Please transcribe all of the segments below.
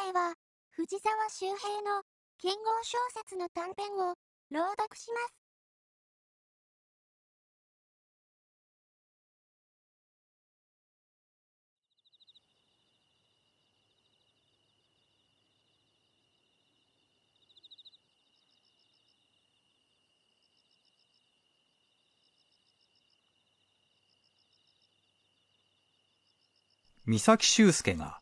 回は、藤沢周平の剣豪小説の短編を朗読します。三崎修介が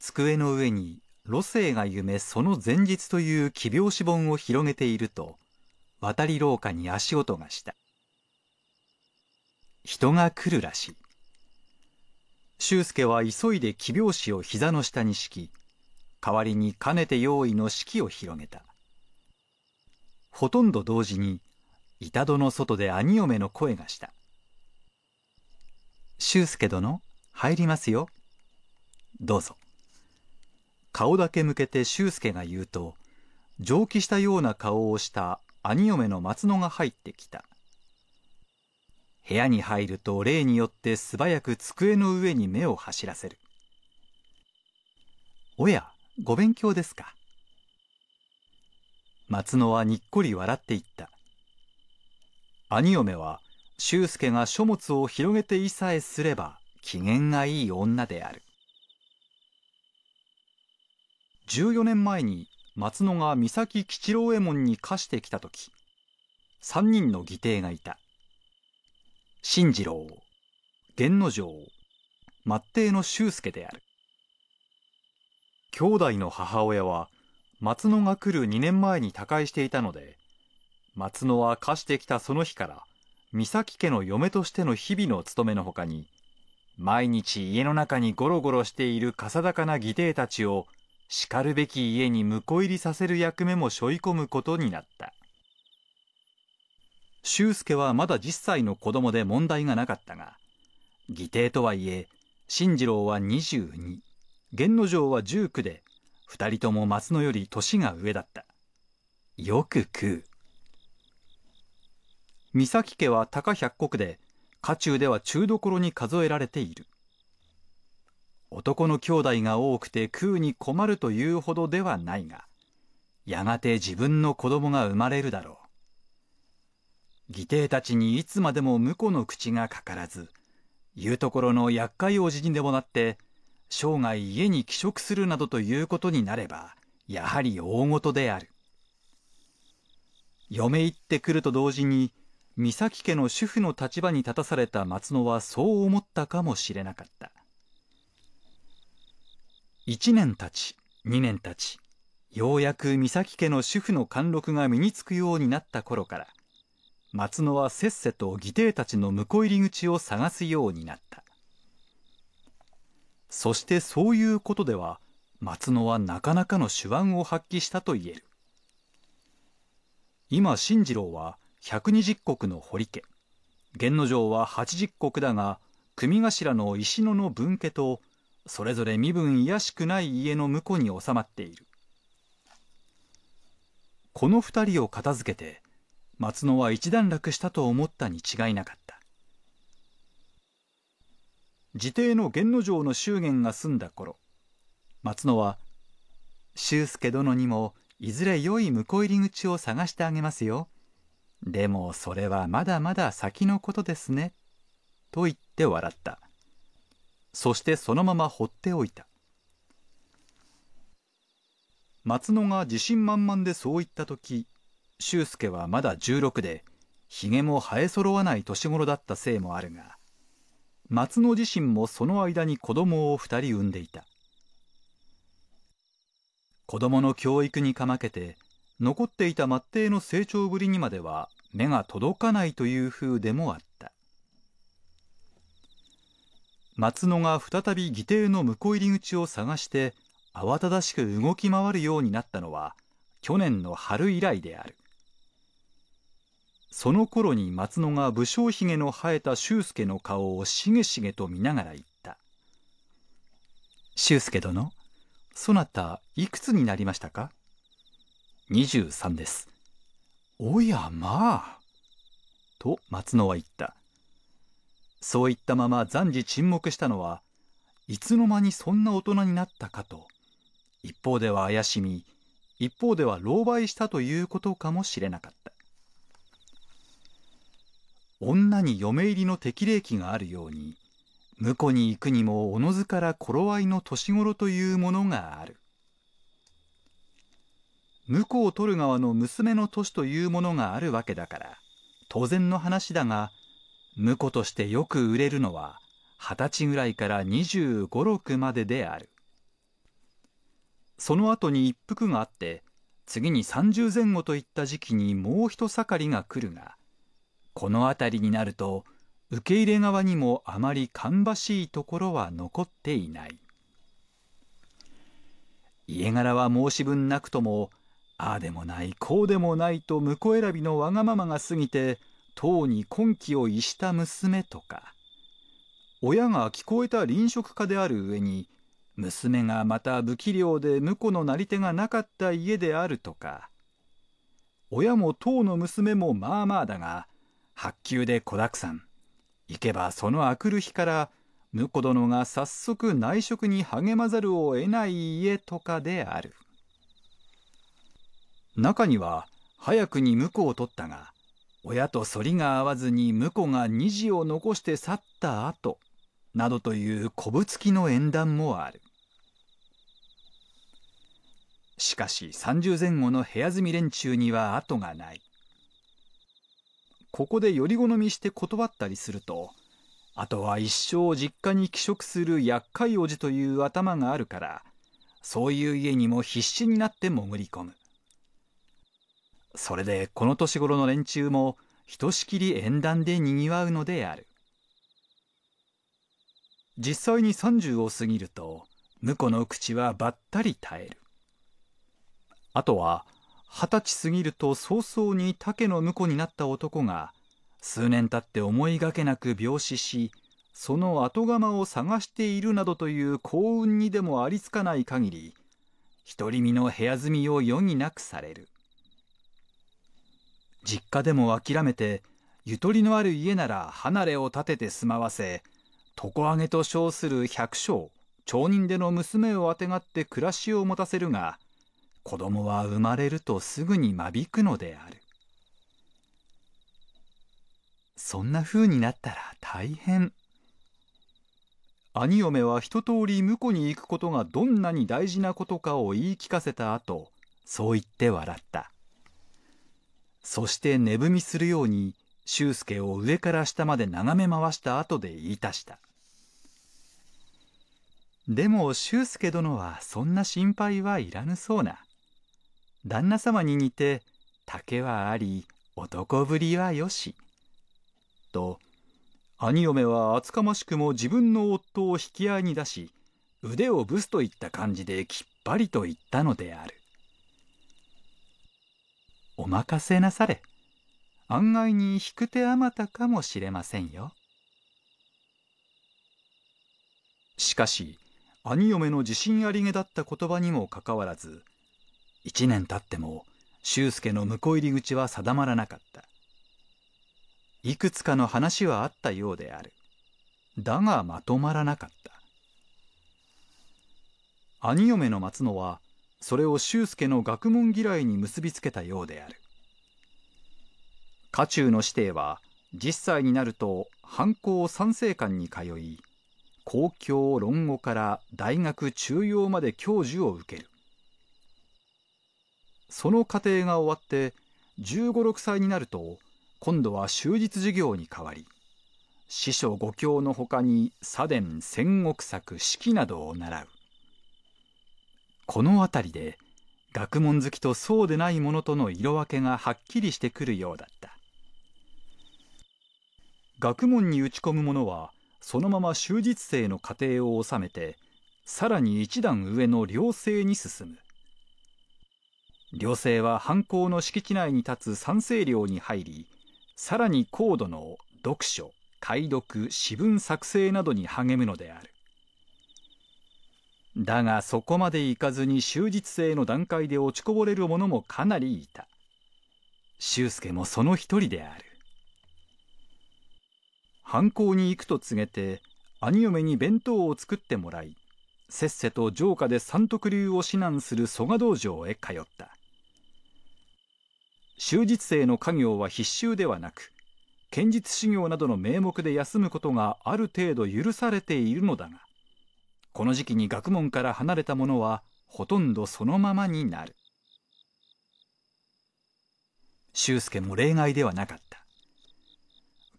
机の上に路生が夢その前日という奇病死本を広げていると、渡り廊下に足音がした。人が来るらしい。修介は急いで奇病死を膝の下に敷き、代わりにかねて用意の式を広げた。ほとんど同時に、板戸の外で兄嫁の声がした。修介殿、入りますよ。どうぞ。顔だけ向けて修介が言うと、上気したような顔をした兄嫁の松野が入ってきた。部屋に入ると例によって素早く机の上に目を走らせる。おや、ご勉強ですか。松野はにっこり笑っていった。兄嫁は、修介が書物を広げていさえすれば、機嫌がいい女である。14年前に松野が三崎吉郎右衛門に課してきた時3人の義弟がいた新次郎源之丞末弟の修介である兄弟の母親は松野が来る2年前に他界していたので松野は課してきたその日から三崎家の嫁としての日々の務めのほかに毎日家の中にゴロゴロしている笠高な義弟たちをしかるべき家に婿入りさせる役目も背負い込むことになった修介はまだ10歳の子供で問題がなかったが義弟とはいえ新次郎は22源之丞は19で2人とも松野より年が上だったよく食う三崎家は高百石で家中では中どころに数えられている男の兄弟が多くて食うに困るというほどではないが、やがて自分の子供が生まれるだろう。義弟たちにいつまでも婿の口がかからず、言うところの厄介おじにでもなって、生涯家に帰職するなどということになれば、やはり大事である。嫁行ってくると同時に、三崎家の主婦の立場に立たされた松野はそう思ったかもしれなかった。1年たち2年たちようやく三崎家の主婦の貫禄が身につくようになった頃から松野はせっせと義弟たちの婿入り口を探すようになったそしてそういうことでは松野はなかなかの手腕を発揮したと言える今進次郎は120石の堀家源之丞は80石だが組頭の石野の分家とそれぞれ身分卑しくない家の婿に収まっているこの二人を片付けて松野は一段落したと思ったに違いなかった自邸の源之丞の祝言が済んだ頃松野は「修介殿にもいずれ良い婿入り口を探してあげますよ」でもそれはまだまだ先のことですねと言って笑った。そしてそのまま放っておいた松野が自信満々でそう言った時修介はまだ16でひげも生え揃わない年頃だったせいもあるが松野自身もその間に子供を2人産んでいた子供の教育にかまけて残っていた末弟の成長ぶりにまでは目が届かないという風でもあった松野が再び議弟の向こう入り口を探して慌ただしく動き回るようになったのは去年の春以来であるその頃に松野が武将髭の生えた修介の顔をしげしげと見ながら言った「修介殿そなたいくつになりましたか?」23です。おやまあ。と松野は言った。そういったまま暫時沈黙したのはいつの間にそんな大人になったかと一方では怪しみ一方では狼狽したということかもしれなかった女に嫁入りの適齢期があるように婿に行くにもおのずから頃合いの年頃というものがある婿を取る側の娘の年というものがあるわけだから当然の話だが婿としてよく売れるのは二十歳ぐらいから二十五六までであるその後に一服があって次に三十前後といった時期にもう一盛りが来るがこの辺りになると受け入れ側にもあまり芳しいところは残っていない家柄は申し分なくともああでもないこうでもないと婿選びのわがままが過ぎて党に婚期を逸した娘とか親が聞こえた臨職家である上に娘がまた不器量で婿のなり手がなかった家であるとか親も党の娘もまあまあだが白球で子だくさん行けばそのあくる日から婿殿が早速内職に励まざるを得ない家とかである中には早くに婿を取ったが親と反りが合わずに婿が2児を残して去った後などというこぶつきの縁談もあるしかし30前後の部屋住み連中には後がないここでより好みして断ったりするとあとは一生実家に帰職する厄介おじという頭があるからそういう家にも必死になって潜り込むそれでこの年頃の連中もひとしきり縁談でにぎわうのである実際に30を過ぎると婿の口はばったり耐えるあとは二十歳過ぎると早々に竹の婿になった男が数年経って思いがけなく病死しその後釜を探しているなどという幸運にでもありつかない限り独り身の部屋住みを余儀なくされる実家でも諦めて、ゆとりのある家なら離れを立てて住まわせ、床上げと称する百姓、町人での娘をあてがって暮らしを持たせるが、子供は生まれるとすぐに間引くのである。そんな風になったら大変。兄嫁は一通り婿に行くことがどんなに大事なことかを言い聞かせた後、そう言って笑った。そして寝踏みするように修介を上から下まで眺め回した後で言い足したでも修介殿はそんな心配はいらぬそうな旦那様に似て竹はあり男ぶりはよし」と兄嫁は厚かましくも自分の夫を引き合いに出し腕をぶすといった感じできっぱりと言ったのである。お任せなされ案外に引く手あまたかもしれませんよしかし兄嫁の自信ありげだった言葉にもかかわらず1年経っても修介の婿入り口は定まらなかったいくつかの話はあったようであるだがまとまらなかった兄嫁の松野はそれを修介の学問嫌いに結びつけたようである家中の師弟は10歳になると藩校三政館に通い公共論語から大学中庸まで教授を受けるその過程が終わって1 5 6歳になると今度は終日授業に変わり師匠五教のほかに左伝戦国策式などを習うこの辺りで学問好きとそうでない者との色分けがはっきりしてくるようだった学問に打ち込む者はそのまま終日生の過程を収めてさらに一段上の良性に進む寮生は犯行の敷地内に立つ賛成領に入りさらに高度の読書解読私文作成などに励むのであるだがそこまでいかずに終日制の段階で落ちこぼれる者もかなりいた修介もその一人である犯行に行くと告げて兄嫁に弁当を作ってもらいせっせと城下で三徳流を指南する蘇我道場へ通った終日生の家業は必修ではなく剣術修行などの名目で休むことがある程度許されているのだがこの時期に学問から離れたものはほとんどそのままになる修介も例外ではなかった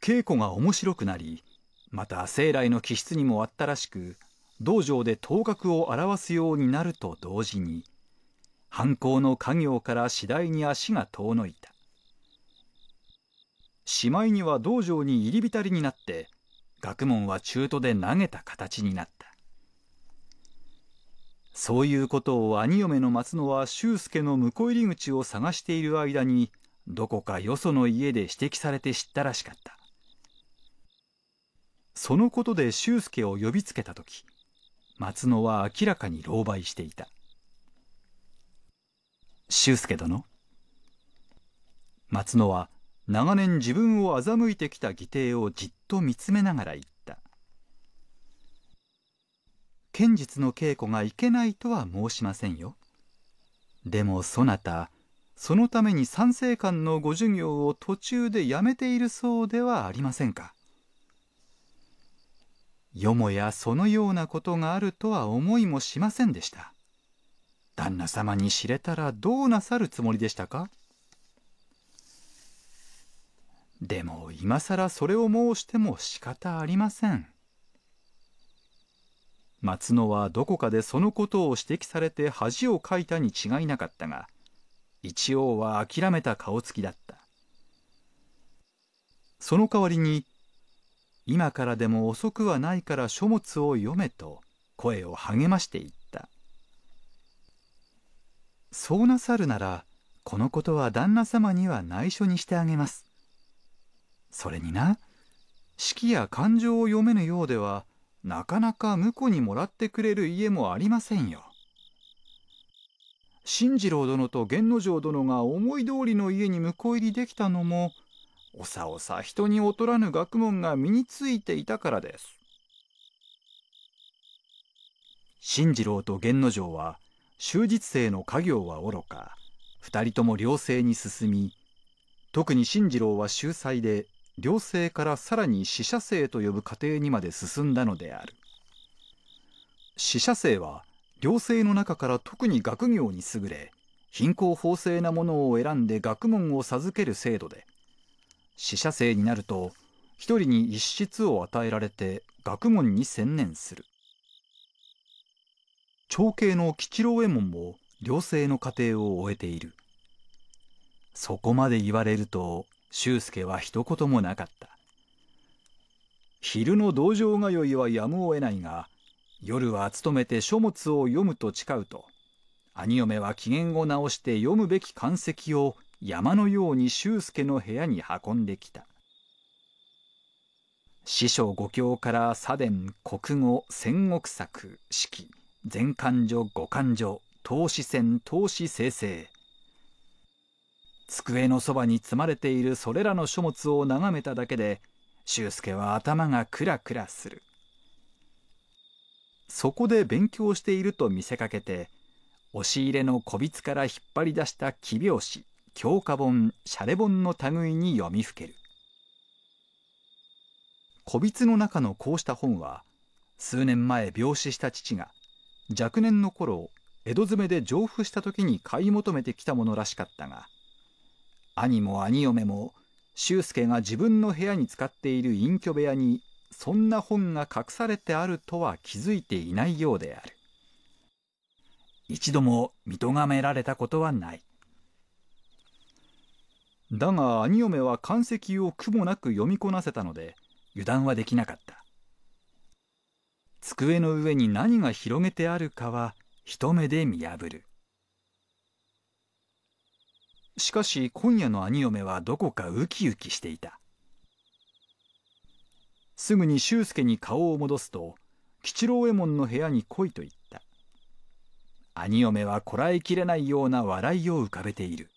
稽古が面白くなりまた生来の気質にもあったらしく道場で頭角を表すようになると同時に犯行の家業から次第に足が遠のいたしまいには道場に入り浸りになって学問は中途で投げた形になったそういうことを兄嫁の松野は修介の婿入り口を探している間にどこかよその家で指摘されて知ったらしかったそのことで修介を呼びつけた時松野は明らかに狼狽していた修介殿松野は長年自分を欺いてきた義弟をじっと見つめながら言った。剣術の稽古がいけないとは申しませんよ。でもそなたそのために三成館のご授業を途中でやめているそうではありませんか。よもやそのようなことがあるとは思いもしませんでした。旦那様に知れたらどうなさるつもりでしたかでも今更それを申しても仕方ありません。松野はどこかでそのことを指摘されて恥をかいたに違いなかったが一応は諦めた顔つきだったその代わりに「今からでも遅くはないから書物を読め」と声を励ましていったそうなさるならこのことは旦那様には内緒にしてあげますそれにな式や感情を読めぬようではなかなか婿にもらってくれる家もありませんよ。新次郎殿と源之丞殿が思い通りの家に婿入りできたのもおさおさ人に劣らぬ学問が身についていたからです。新次郎と源之丞は終日生の家業はおろか二人とも良性に進み特に新次郎は秀才で両性からさらに死者生と呼ぶ過程にまで進んだのである死者生は両性の中から特に学業に優れ貧困法制なものを選んで学問を授ける制度で死者生になると一人に一室を与えられて学問に専念する長兄の吉郎右衛門も両性の家庭を終えているそこまで言われると周介は一言もなかった昼の道場通いはやむを得ないが夜は勤めて書物を読むと誓うと兄嫁は機嫌を直して読むべき漢石を山のように修介の部屋に運んできた師匠五経から左伝国語戦国策式全勘女五勘女投資戦投資生成机のそばに積まれているそれらの書物を眺めただけで修介は頭がクラクラするそこで勉強していると見せかけて押し入れの小筆から引っ張り出した奇拍子教科本シャレ本の類に読みふける小筆の中のこうした本は数年前病死した父が若年の頃江戸詰めで上布した時に買い求めてきたものらしかったが兄も兄嫁も修介が自分の部屋に使っている隠居部屋にそんな本が隠されてあるとは気づいていないようである一度も見とがめられたことはないだが兄嫁は漢石を苦もなく読みこなせたので油断はできなかった机の上に何が広げてあるかは一目で見破るしかし今夜の兄嫁はどこかウキウキしていたすぐに修介に顔を戻すと吉郎右衛門の部屋に来いと言った兄嫁はこらえきれないような笑いを浮かべている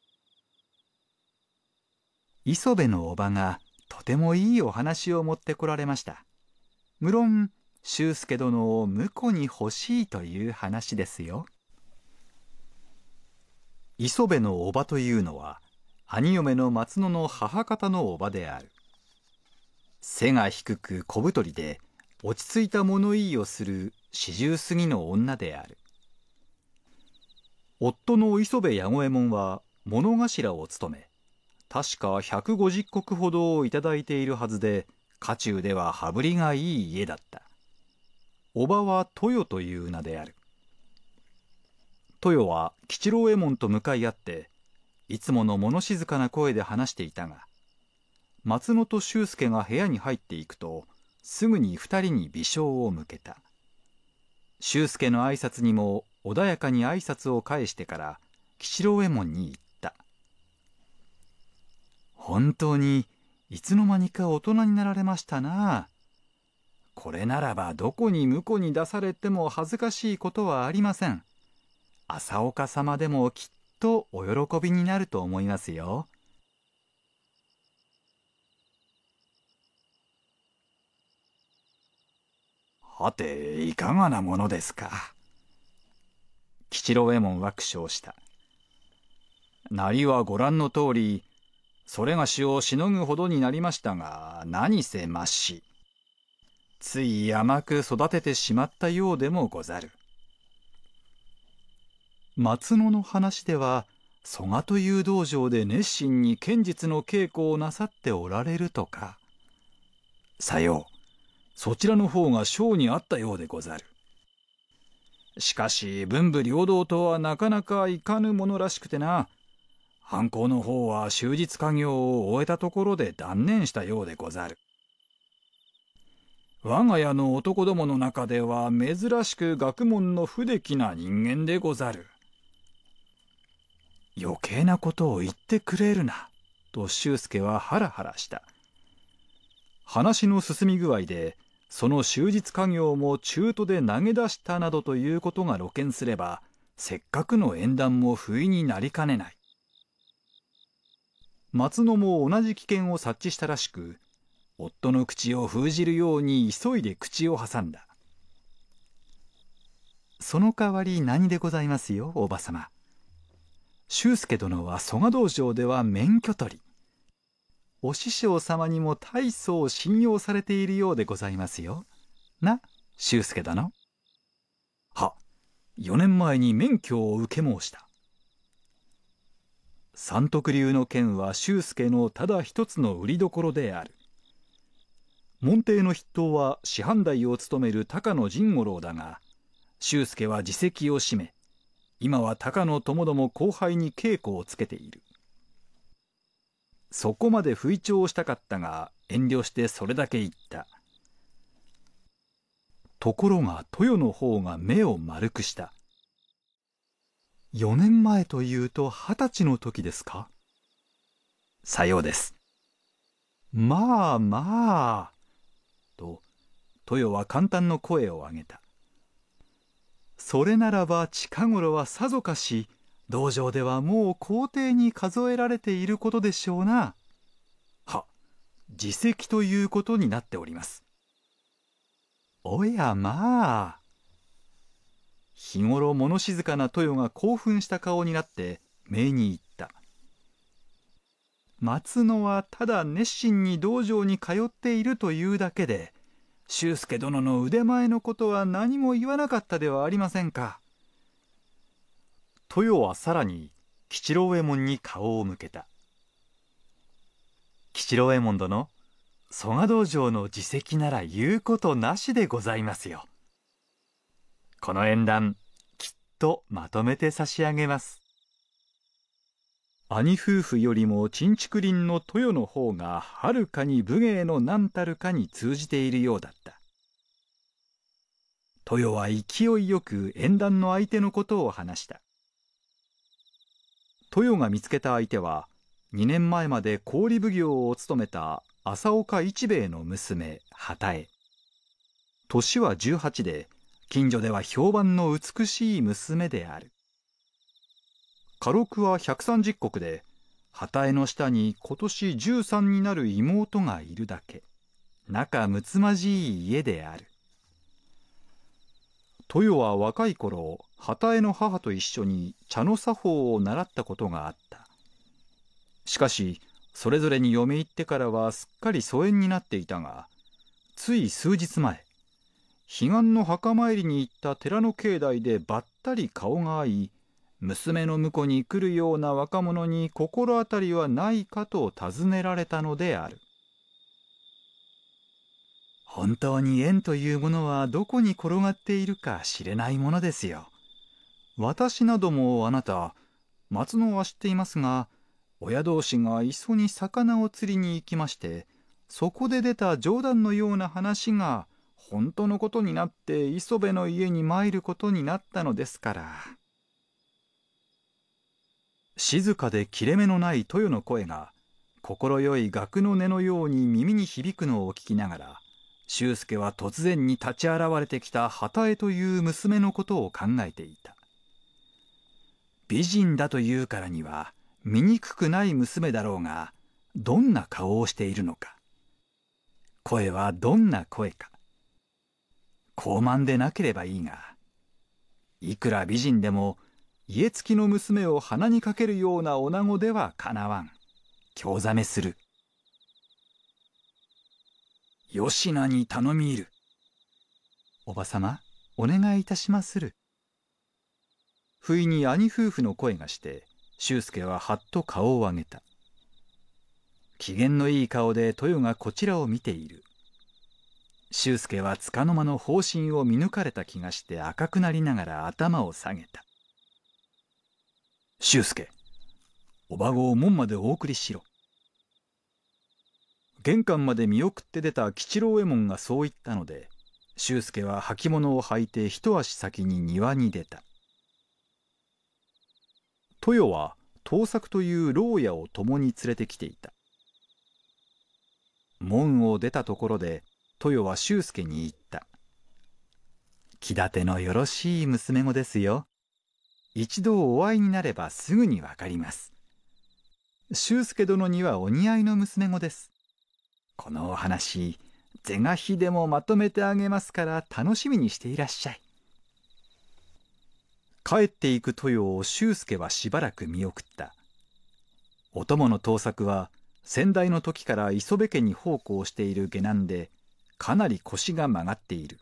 磯部のおばがとてもいいお話を持ってこられました無論修介殿を婿に欲しいという話ですよ。磯部の叔母というのは兄嫁の松野の母方の叔母である背が低く小太りで落ち着いた物言いをする四十過ぎの女である夫の磯部八五右衛門は物頭を務め確か150石ほどを頂いているはずで家中では羽振りがいい家だった叔母は豊という名である豊は吉郎右衛門と向かい合っていつもの物静かな声で話していたが松本修介が部屋に入っていくとすぐに2人に微笑を向けた修介の挨拶にも穏やかに挨拶を返してから吉郎右衛門に言った「本当にいつの間にか大人になられましたなこれならばどこに婿に出されても恥ずかしいことはありません。朝岡様でもきっとお喜びになると思いますよ。はていかがなものですか。吉郎右衛門は苦笑した。なりはご覧の通り、それがしをしのぐほどになりましたが、何せまし。つい甘く育ててしまったようでもござる。松野の話では曽我という道場で熱心に剣術の稽古をなさっておられるとかさようそちらの方が章にあったようでござるしかし文武両道とはなかなかいかぬものらしくてな犯行の方は終日家業を終えたところで断念したようでござる我が家の男どもの中では珍しく学問の不出来な人間でござる余計なことを言ってくれるなと修介はハラハラした話の進み具合でその終日家業も中途で投げ出したなどということが露見すればせっかくの縁談も不意になりかねない松野も同じ危険を察知したらしく夫の口を封じるように急いで口を挟んだその代わり何でございますよおばさま修介殿は曽我道場では免許取りお師匠様にも大層信用されているようでございますよな修介殿は4年前に免許を受け申した三徳流の件は修介のただ一つの売りどころである門弟の筆頭は師範代を務める高野神五郎だが修介は自責を占め今は高野ともども後輩に稽古をつけているそこまで吹聴をしたかったが遠慮してそれだけ言ったところが豊の方が目を丸くした4年前というと二十歳の時ですかさようですまあまあと豊は簡単の声を上げたそれならば近頃はさぞかし道場ではもう皇帝に数えられていることでしょうな。は自責ということになっております。おやまあ。日頃物静かな豊が興奮した顔になって目に行った。松野はただ熱心に道場に通っているというだけで修介殿の腕前のことは何も言わなかったではありませんか。豊はさらに吉郎右衛門に顔を向けた。吉郎右衛門殿、蘇我道場の自責なら言うことなしでございますよ。この縁談、きっとまとめて差し上げます。兄夫婦よりも陳竹林の豊の方がはるかに武芸の何たるかに通じているようだった豊は勢いよく縁談の相手のことを話した豊が見つけた相手は2年前まで氷奉行を務めた朝岡一兵衛の娘畑江年は18で近所では評判の美しい娘である家禄は130石で旗絵の下に今年13になる妹がいるだけ仲睦まじい家である豊は若い頃旗絵の母と一緒に茶の作法を習ったことがあったしかしそれぞれに嫁行ってからはすっかり疎遠になっていたがつい数日前彼岸の墓参りに行った寺の境内でばったり顔が合い娘の婿に来るような若者に心当たりはないかと尋ねられたのである本当に縁というものはどこに転がっているか知れないものですよ私などもあなた松野は知っていますが親同士が磯に魚を釣りに行きましてそこで出た冗談のような話が本当のことになって磯部の家に参ることになったのですから。静かで切れ目のない豊の声が快い額の音のように耳に響くのを聞きながら修介は突然に立ち現れてきた旗江という娘のことを考えていた美人だというからには醜くない娘だろうがどんな顔をしているのか声はどんな声か高慢でなければいいがいくら美人でも家付きの娘を鼻にかけるような女子ではかなわん興ざめする吉名に頼み入るおばさまお願いいたしまする不意に兄夫婦の声がして修介ははっと顔を上げた機嫌のいい顔で豊がこちらを見ている修介はつかの間の方針を見抜かれた気がして赤くなりながら頭を下げた修介おばごを門までお送りしろ玄関まで見送って出た吉郎右衛門がそう言ったので修介は履物を履いて一足先に庭に出た豊は盗作という牢屋を共に連れてきていた門を出たところで豊は修介に言った「気立てのよろしい娘子ですよ」一度お会いになればすぐにわかります。修介殿にはお似合いの娘子です。このお話、是が非でもまとめてあげますから楽しみにしていらっしゃい。帰っていく豊を修介はしばらく見送った。お供の盗作は先代の時から磯部家に奉公している下男でかなり腰が曲がっている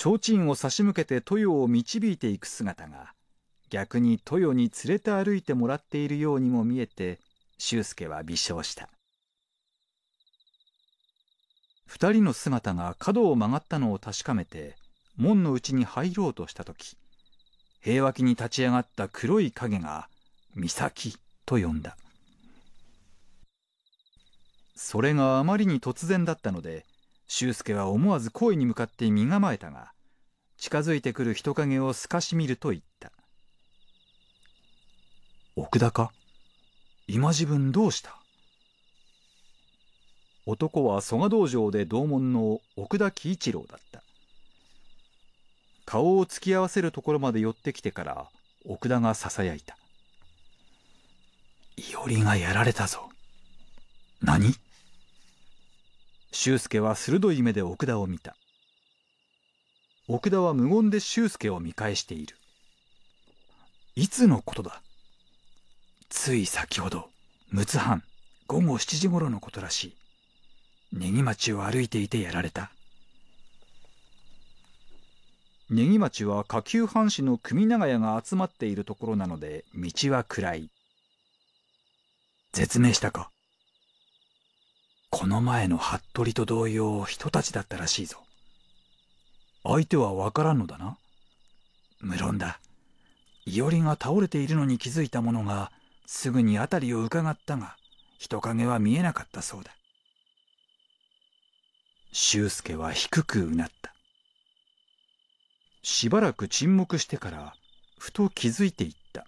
提灯を差し向けて豊を導いていく姿が逆に豊に連れて歩いてもらっているようにも見えて修介は微笑した2人の姿が角を曲がったのを確かめて門の内に入ろうとした時平和気に立ち上がった黒い影が「美咲」と呼んだそれがあまりに突然だったので周介は思わず声に向かって身構えたが近づいてくる人影を透かし見ると言った奥田か今自分どうした男は曽我道場で同門の奥田喜一郎だった顔を突き合わせるところまで寄ってきてから奥田がささやいた「いおりがやられたぞ」何修介は鋭い目で奥田を見た奥田は無言で修介を見返しているいつのことだつい先ほど陸奥藩午後7時頃のことらしい根木町を歩いていてやられた根木町は下級藩士の組長屋が集まっているところなので道は暗い絶命したかこの前の服部と同様人たちだったらしいぞ相手は分からんのだな無論だ伊織が倒れているのに気づいた者がすぐに辺りをうかがったが人影は見えなかったそうだ周介は低くうなったしばらく沈黙してからふと気づいていった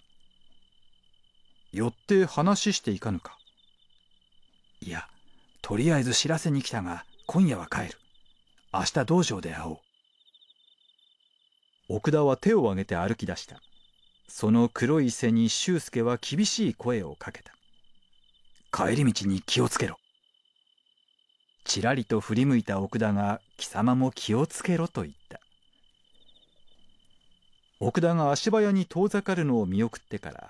寄って話していかぬかいやとりあえず知らせに来たが今夜は帰る明日道場で会おう奥田は手を挙げて歩き出したその黒い背に修介は厳しい声をかけた帰り道に気をつけろちらりと振り向いた奥田が貴様も気をつけろと言った奥田が足早に遠ざかるのを見送ってから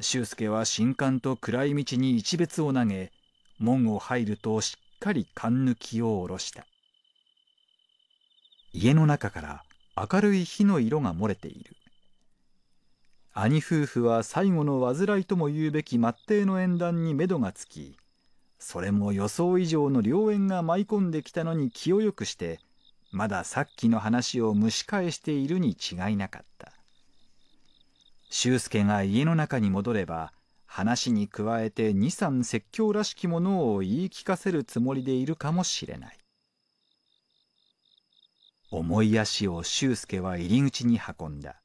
修介は新刊と暗い道に一別を投げ門を入るとしっかり勘抜きを下ろした家の中から明るい火の色が漏れている兄夫婦は最後の患いとも言うべき末帝の縁談に目処がつきそれも予想以上の良縁が舞い込んできたのに気をよくしてまださっきの話を蒸し返しているに違いなかった修介が家の中に戻れば話に加えて二三説教らしきものを言い聞かせるつもりでいるかもしれない重い足を周介は入り口に運んだ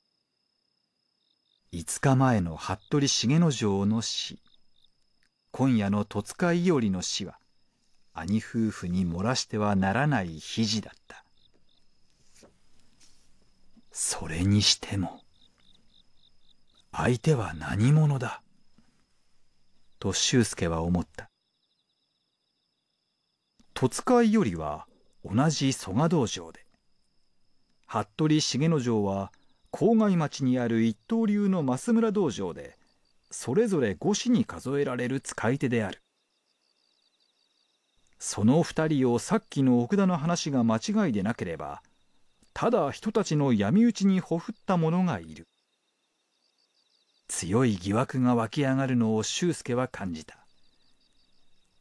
5日前の服部重之丞の死今夜の戸塚伊織の死は兄夫婦に漏らしてはならない肘だったそれにしても相手は何者だと修介は思った。戸塚よりは同じ曽我道場で。服部重之丞は郊外町にある一刀流の増村道場で、それぞれ五子に数えられる使い手である。その二人をさっきの奥田の話が間違いでなければ、ただ人たちの闇討ちにほふった者がいる。強い疑惑が湧き上がるのを修介は感じた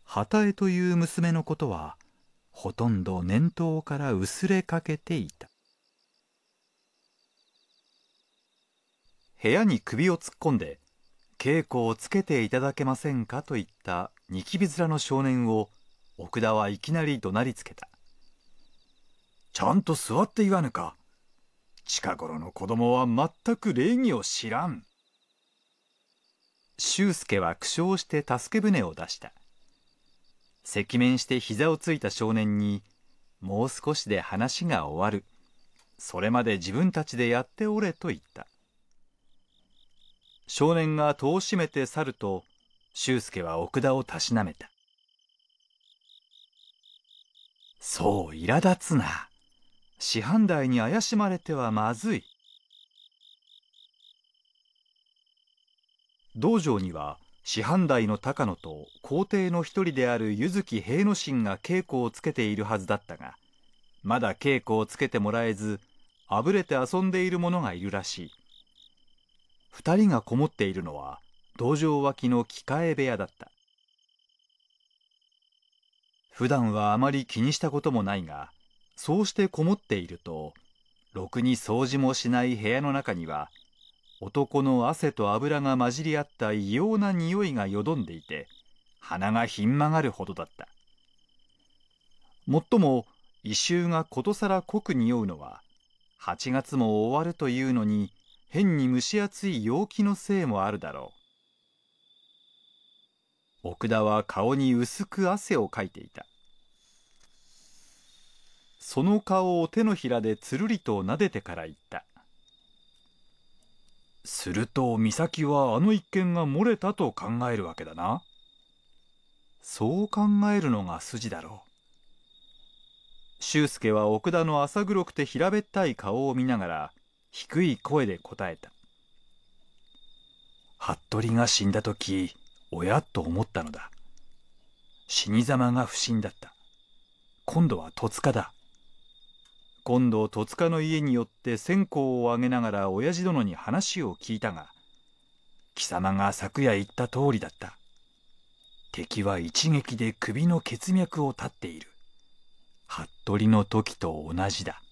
旗江という娘のことはほとんど念頭から薄れかけていた部屋に首を突っ込んで稽古をつけていただけませんかと言ったニキビ面の少年を奥田はいきなり怒鳴りつけたちゃんと座って言わぬか近頃の子供は全く礼儀を知らん修介は苦笑して助け舟を出した赤面して膝をついた少年にもう少しで話が終わるそれまで自分たちでやっておれと言った少年が戸を閉めて去ると修介は奥田をたしなめたそう苛立つな師範代に怪しまれてはまずい道場には師範代の高野と皇帝の一人である柚木平之進が稽古をつけているはずだったがまだ稽古をつけてもらえずあぶれて遊んでいる者がいるらしい2人がこもっているのは道場脇の控え部屋だった普段はあまり気にしたこともないがそうしてこもっているとろくに掃除もしない部屋の中には男の汗と油が混じり合った異様な匂いがよどんでいて鼻がひん曲がるほどだったもっとも異臭がことさら濃く匂うのは8月も終わるというのに変に蒸し暑い陽気のせいもあるだろう奥田は顔に薄く汗をかいていたその顔を手のひらでつるりと撫でてから言ったすると美咲はあの一件が漏れたと考えるわけだな。そう考えるのが筋だろう。修介は奥田の浅黒くて平べったい顔を見ながら低い声で答えた。服部が死んだ時、親と思ったのだ。死に様が不審だった。今度は戸塚だ。今度戸塚の家に寄って線香をあげながら親父殿に話を聞いたが貴様が昨夜言った通りだった敵は一撃で首の血脈を断っている服部の時と同じだ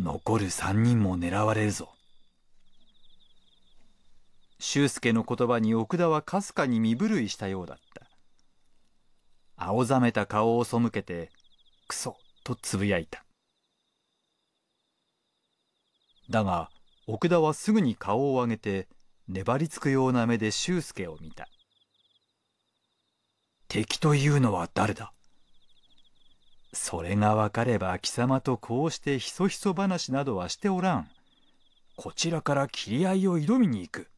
残る三人も狙われるぞ修介の言葉に奥田はかすかに身震いしたようだった青ざめた顔を背けてクソとつぶやいただが奥田はすぐに顔を上げて粘りつくような目で修介を見た敵というのは誰だそれが分かれば貴様とこうしてひそひそ話などはしておらんこちらから切り合いを挑みに行く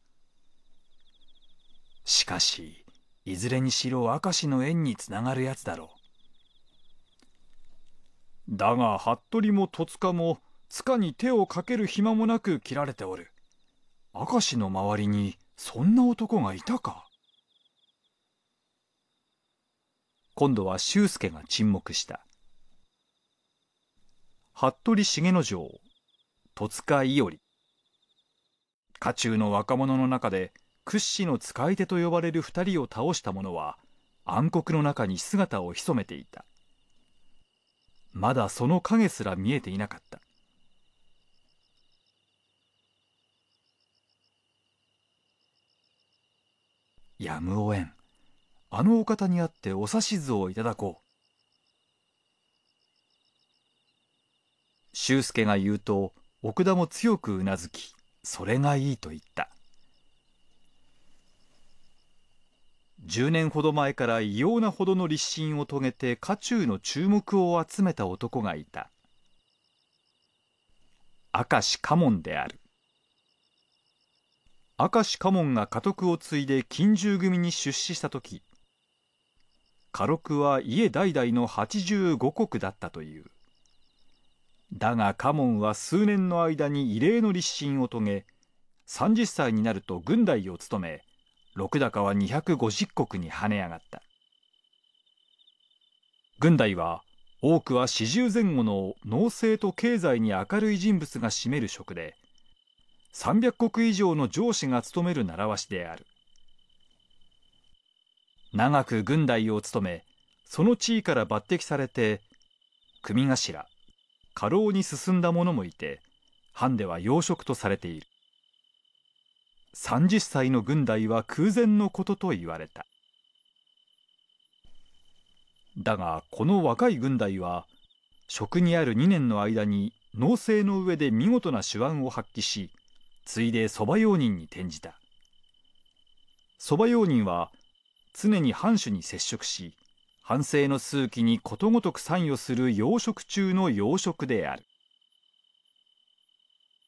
しかしいずれにしろ明石の縁につながるやつだろうだが服部も戸塚も塚に手をかける暇もなく切られておる明石の周りにそんな男がいたか今度は修介が沈黙した服部重之丞戸塚伊織家中の若者の中で屈指の使い手と呼ばれる2人を倒した者は暗黒の中に姿を潜めていたまだその影すら見えていなかったやむをえんあのお方に会ってお指図をいただこう修介が言うと奥田も強くうなずきそれがいいと言った10年ほど前から異様なほどの立身を遂げて渦中の注目を集めた男がいた明石家門である明石家門が家督を継いで近獣組に出資した時家禄は家代々の85石だったというだが家門は数年の間に異例の立身を遂げ30歳になると軍代を務め禄高は250石に跳ね上がった軍代は多くは四十前後の農政と経済に明るい人物が占める職で300国以上の上司が務める習わしである長く軍代を務めその地位から抜擢されて組頭家老に進んだ者もいて藩では要職とされている30歳の軍代は空前のことと言われただがこの若い軍代は職にある2年の間に農政の上で見事な手腕を発揮しついで蕎麦用人に転じた蕎麦用人は常に藩主に接触し藩政の数奇にことごとく参与する養殖中の養殖である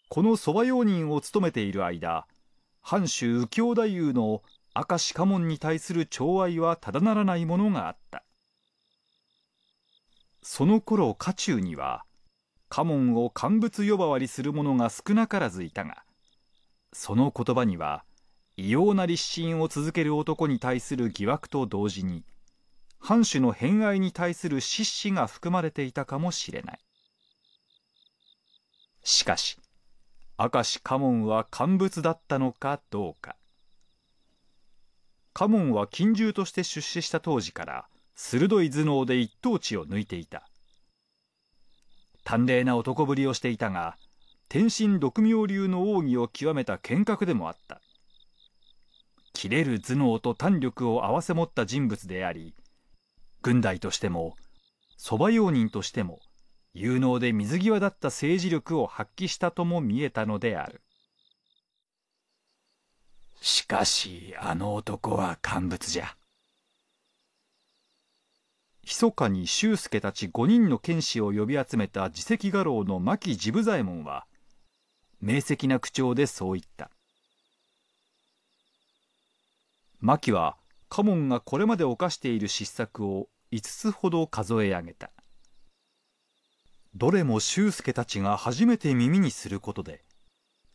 この蕎麦用人を務めている間藩主右京太夫の明石家門に対する寵愛はただならないものがあったその頃家中には家門を乾物呼ばわりする者が少なからずいたがその言葉には異様な立身を続ける男に対する疑惑と同時に藩主の偏愛に対する失視が含まれていたかもしれないしかし明石家紋は乾物だったのかどうか家紋は金獣として出資した当時から鋭い頭脳で一等地を抜いていた端麗な男ぶりをしていたが天真独明流の奥義を極めた剣客でもあった切れる頭脳と胆力を併せ持った人物であり軍代としても蕎麦用人としても有能で水際だった政治力を発揮したとも見えたのであるしかしあの男は乾物じゃ密かに周介たち5人の剣士を呼び集めた次席画廊の牧治部左衛門は明晰な口調でそう言った牧は家紋がこれまで犯している失策を5つほど数え上げたどれも修介たちが初めて耳にすることで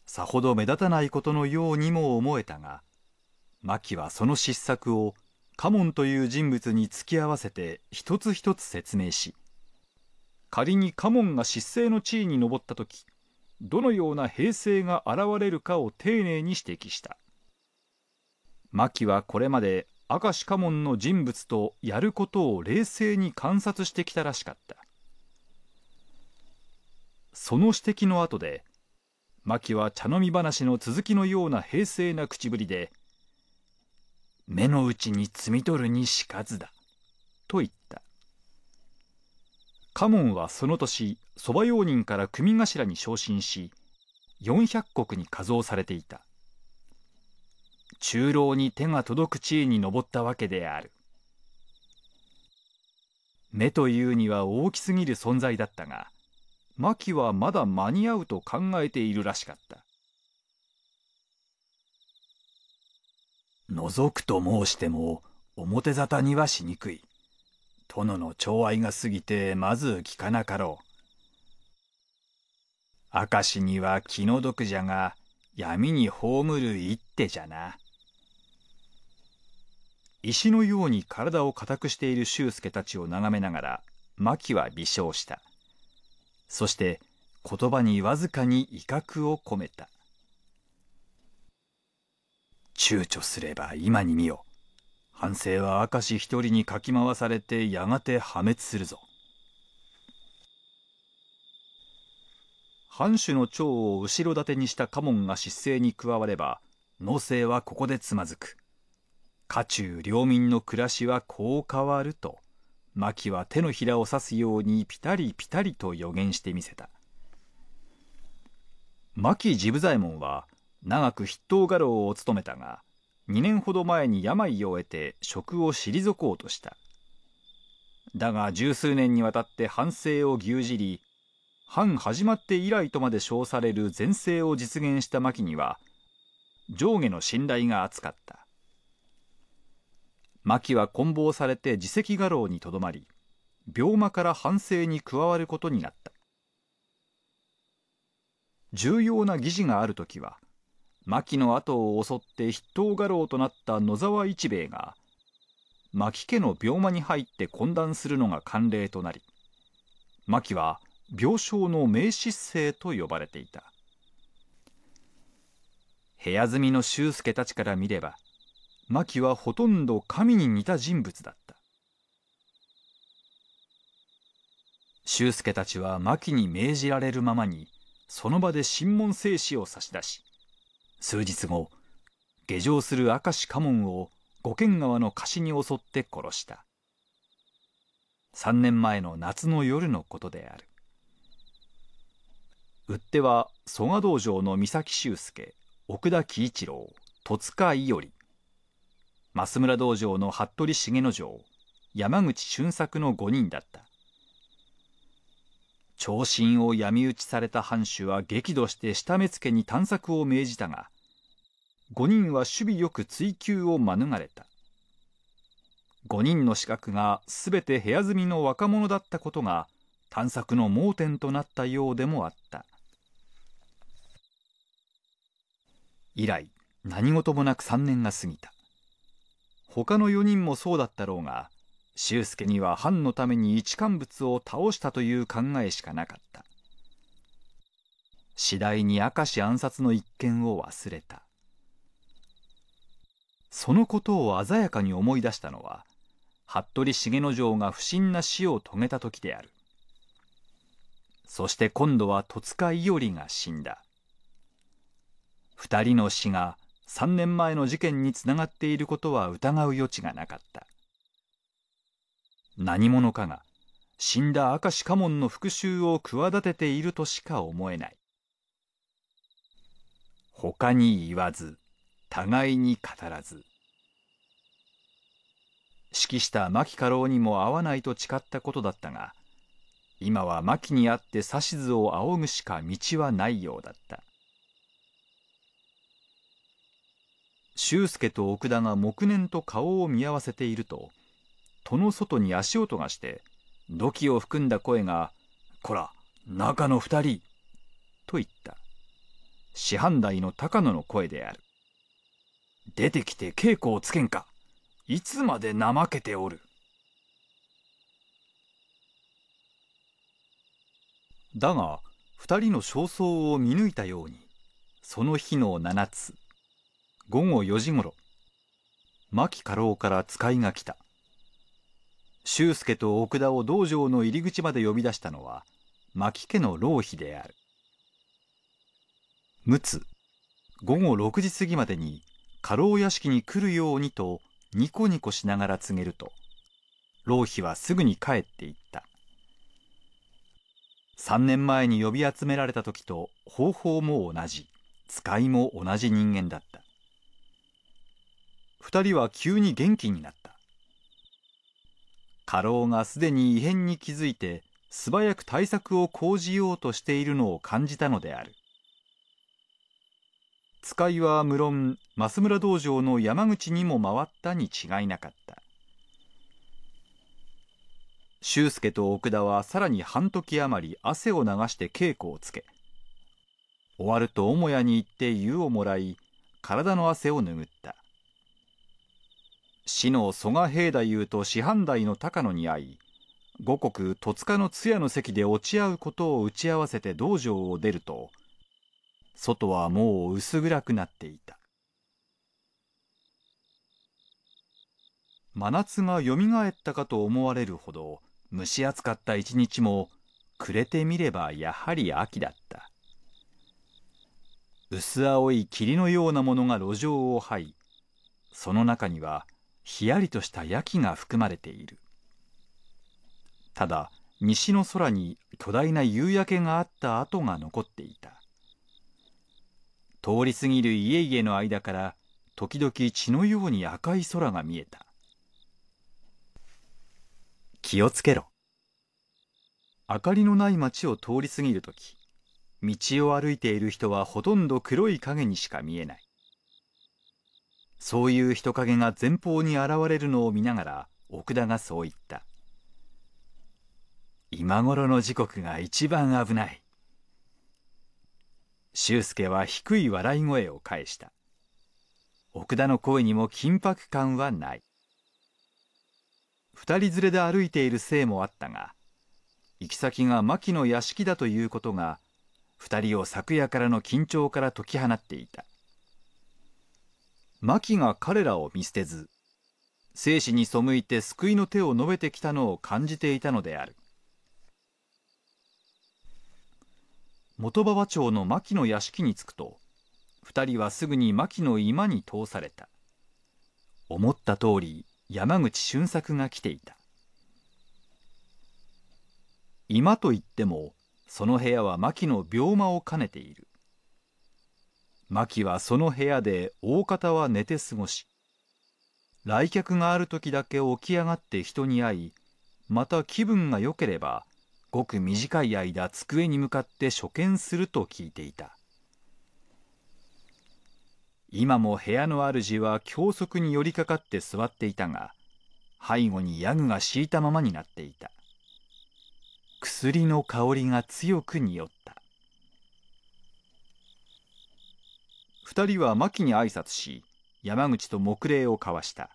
さほど目立たないことのようにも思えたが牧はその失策を家紋という人物に突き合わせて一つ一つ説明し仮に家紋が失勢の地位に上った時どのような平成が現れるかを丁寧に指摘した牧はこれまで明石家紋の人物とやることを冷静に観察してきたらしかったその指摘の後で牧は茶飲み話の続きのような平静な口ぶりで「目の内に摘み取るにしかずだ」と言った家紋はその年蕎麦用人から組頭に昇進し400石に加増されていた中老に手が届く地位に上ったわけである目というには大きすぎる存在だったが牧はまだ間に合うと考えているらしかった覗くと申しても表沙汰にはしにくい殿の寵愛が過ぎてまず聞かなかろう明石には気の毒じゃが闇に葬る一手じゃな石のように体を固くしている修介たちを眺めながら牧は微笑したそして言葉にわずかに威嚇を込めた躊躇すれば今に見よ反省は明石一人にかき回されてやがて破滅するぞ藩主の長を後ろ盾にした家紋が失勢に加われば農政はここでつまずく家中領民の暮らしはこう変わると。マキは手のひらを刺すようにピタリピタリと予言してみせた牧治部左衛門は長く筆頭画廊を務めたが2年ほど前に病を得て職を退こうとしただが十数年にわたって反省を牛耳り藩始まって以来とまで称される前世を実現した牧には上下の信頼が厚かった牧は棍棒されて自責画廊にとどまり病魔から反省に加わることになった重要な議事がある時は牧の後を襲って筆頭画廊となった野沢一兵衛が牧家の病魔に入って懇談するのが慣例となり牧は病床の名失勢と呼ばれていた部屋住みの修介たちから見れば牧はほとんど神に似た人物だった修介たちは牧に命じられるままにその場で神門精止を差し出し数日後下城する明石家門を五軒川の貸しに襲って殺した3年前の夏の夜のことである売ては曽我道場の三崎修介奥田喜一郎戸塚伊織増村道場の服部重之丞山口俊作の5人だった長身を闇討ちされた藩主は激怒して下目付に探索を命じたが5人は守備よく追及を免れた5人の資格が全て部屋住みの若者だったことが探索の盲点となったようでもあった以来何事もなく3年が過ぎた他の4人もそうだったろうが修介には藩のために一貫物を倒したという考えしかなかった次第に明石暗殺の一件を忘れたそのことを鮮やかに思い出したのは服部重之丞が不審な死を遂げた時であるそして今度は戸塚伊織が死んだ二人の死が3年前の事件につながっていることは疑う余地がなかった何者かが死んだ明石家門の復讐を企てているとしか思えない他に言わず互いに語らず指揮した牧家老にも会わないと誓ったことだったが今は牧に会って指図を仰ぐしか道はないようだった修介と奥田が黙念と顔を見合わせていると戸の外に足音がして土器を含んだ声が「こら中の二人!」と言った師範代の高野の声である「出てきて稽古をつけんかいつまで怠けておる」だが二人の焦燥を見抜いたようにその日の七つ午後4時ごろ牧家老から使いが来た修介と奥田を道場の入り口まで呼び出したのは牧家の浪費である陸奥午後6時過ぎまでに家老屋敷に来るようにとニコニコしながら告げると浪費はすぐに帰っていった3年前に呼び集められた時と方法も同じ使いも同じ人間だった二人は急に元気になった家老がすでに異変に気づいて素早く対策を講じようとしているのを感じたのである使いは無論増村道場の山口にも回ったに違いなかった修介と奥田はさらに半時余り汗を流して稽古をつけ終わると母屋に行って湯をもらい体の汗を拭った死の蘇我平太夫と師範代の高野に会い五国戸塚の通夜の席で落ち合うことを打ち合わせて道場を出ると外はもう薄暗くなっていた真夏がよみがえったかと思われるほど蒸し暑かった一日も暮れてみればやはり秋だった薄青い霧のようなものが路上を這いその中にはひやりとしたやきが含まれているただ西の空に巨大な夕焼けがあった跡が残っていた通り過ぎる家々の間から時々血のように赤い空が見えた気をつけろ明かりのない町を通り過ぎる時道を歩いている人はほとんど黒い影にしか見えないそういう人影が前方に現れるのを見ながら奥田がそう言った今頃の時刻が一番危ない修介は低い笑い声を返した奥田の声にも緊迫感はない二人連れで歩いているせいもあったが行き先が牧野屋敷だということが二人を昨夜からの緊張から解き放っていた牧が彼らを見捨てず生死に背いて救いの手を述べてきたのを感じていたのである元馬場町の牧の屋敷に着くと2人はすぐに牧の居間に通された思った通り山口俊作が来ていた居間といってもその部屋は牧の病魔を兼ねている牧はその部屋で大方は寝て過ごし来客がある時だけ起き上がって人に会いまた気分が良ければごく短い間机に向かって初見すると聞いていた今も部屋の主は教則に寄りかかって座っていたが背後にヤグが敷いたままになっていた薬の香りが強く匂った二人は牧に挨拶し、山口と目礼を交わした。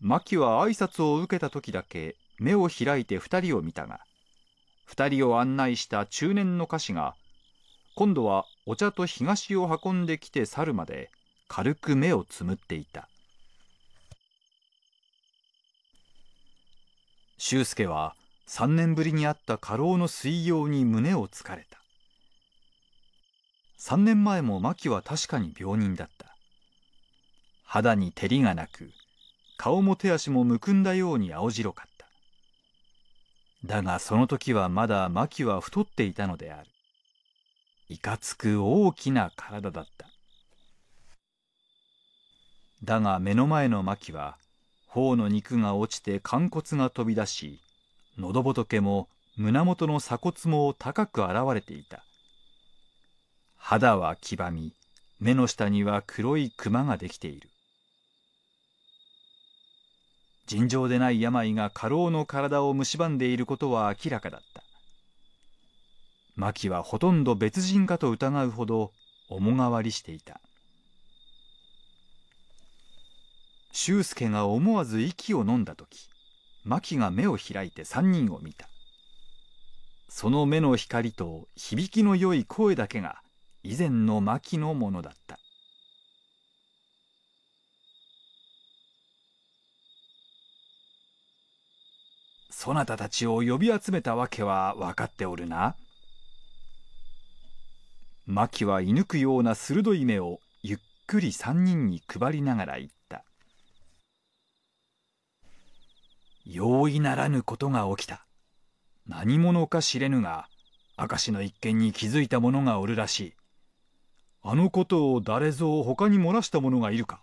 牧は挨拶を受けた時だけ目を開いて二人を見たが、二人を案内した中年の歌手が、今度はお茶と東を運んできて去るまで軽く目をつむっていた。修介は3年ぶりに会った家老の水曜に胸をつかれた。3年前もキは確かに病人だった肌に照りがなく顔も手足もむくんだように青白かっただがその時はまだキは太っていたのであるいかつく大きな体だっただが目の前のキは頬の肉が落ちて寛骨が飛び出し喉仏も胸元の鎖骨も高く現れていた肌は黄ばみ目の下には黒いクマができている尋常でない病が過労の体を蝕んでいることは明らかだったキはほとんど別人かと疑うほど重変わりしていた修介が思わず息をのんだ時キが目を開いて三人を見たその目の光と響きの良い声だけが以前の牧のものだったそなたたちを呼び集めたわけは分かっておるな。牧は射抜くような鋭い目をゆっくり三人に配りながら言った。容易ならぬことが起きた。何者か知れぬが、明石の一件に気づいた者がおるらしい。あのことを誰ぞ他に漏らした者がいるか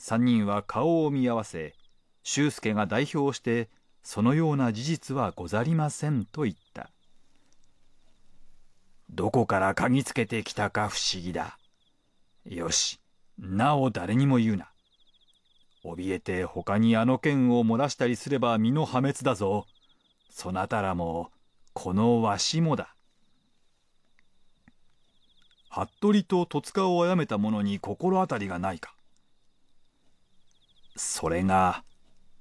3人は顔を見合わせ修介が代表してそのような事実はござりませんと言ったどこから嗅ぎつけてきたか不思議だよしなお誰にも言うな怯えて他にあの剣を漏らしたりすれば身の破滅だぞそなたらもこのわしもだ服部と戸塚を殺めた者に心当たりがないか。それが、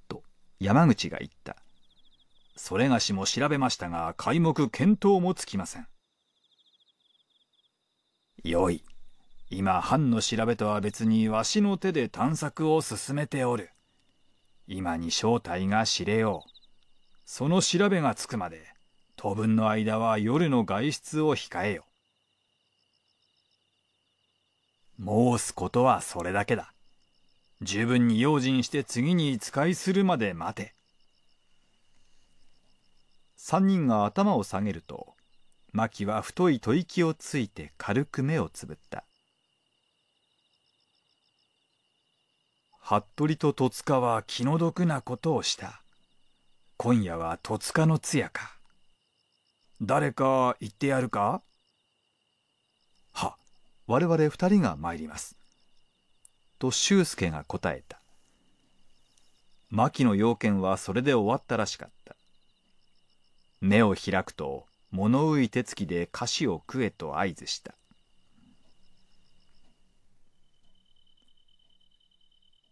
と山口が言った。それがしも調べましたが、皆目見当もつきません。よい。今、藩の調べとは別にわしの手で探索を進めておる。今に正体が知れよう。その調べがつくまで、当分の間は夜の外出を控えよ。申すことはそれだけだ。十分に用心して次に使いするまで待て。三人が頭を下げると、牧は太い吐息をついて軽く目をつぶった。服部と戸塚は気の毒なことをした。今夜は戸塚の通夜か。誰か言ってやるか我々二人が参ります。と修介が答えた。牧の要件はそれで終わったらしかった。目を開くと物浮い手つきで菓子を食えと合図した。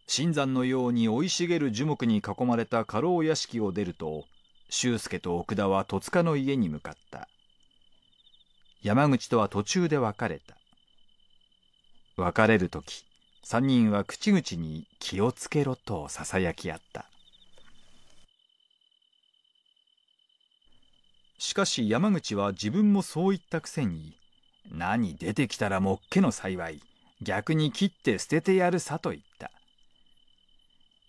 新山のように生い茂る樹木に囲まれた家老屋敷を出ると修介と奥田は戸塚の家に向かった山口とは途中で別れた別れる時3人は口々に気をつけろとささやき合ったしかし山口は自分もそう言ったくせに何出てきたらもっけの幸い逆に切って捨ててやるさと言った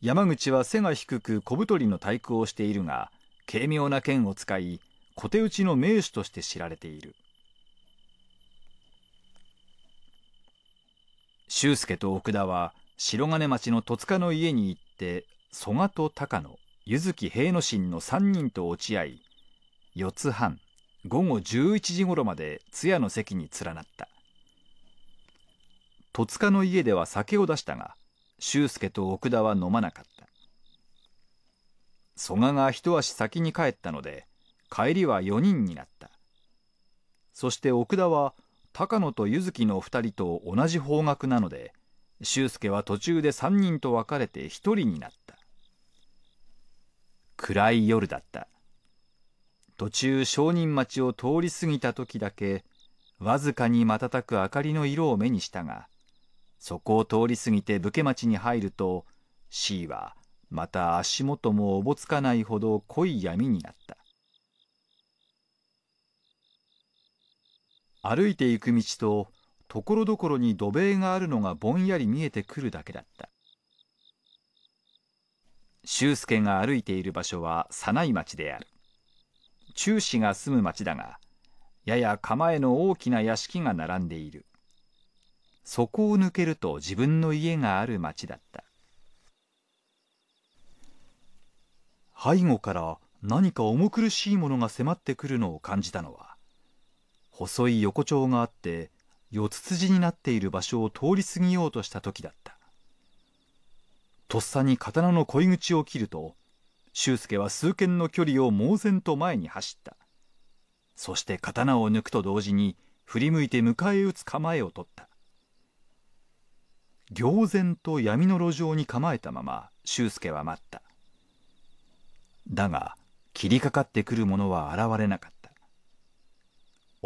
山口は背が低く小太りの体育をしているが軽妙な剣を使い小手打ちの名手として知られている修介と奥田は白金町の戸塚の家に行って曽我と高野柚木平之進の3人と落ち合い四つ半午後11時ごろまで通夜の席に連なった戸塚の家では酒を出したが修介と奥田は飲まなかった曽我が一足先に帰ったので帰りは4人になったそして奥田は高野と柚月の2人と同じ方角なので修介は途中で3人と別れて1人になった暗い夜だった途中商人町を通り過ぎた時だけわずかに瞬く明かりの色を目にしたがそこを通り過ぎて武家町に入ると C はまた足元もおぼつかないほど濃い闇になった歩いて行く道とところどころに土塀があるのがぼんやり見えてくるだけだった修介が歩いている場所は早内町である中氏が住む町だがやや構えの大きな屋敷が並んでいるそこを抜けると自分の家がある町だった背後から何か重苦しいものが迫ってくるのを感じたのは細い横丁があって四つ筋になっている場所を通り過ぎようとした時だったとっさに刀の鯉口を切ると修介は数軒の距離を猛然と前に走ったそして刀を抜くと同時に振り向いて迎え撃つ構えを取った行然と闇の路上に構えたまま修介は待っただが切りかかってくる者は現れなかった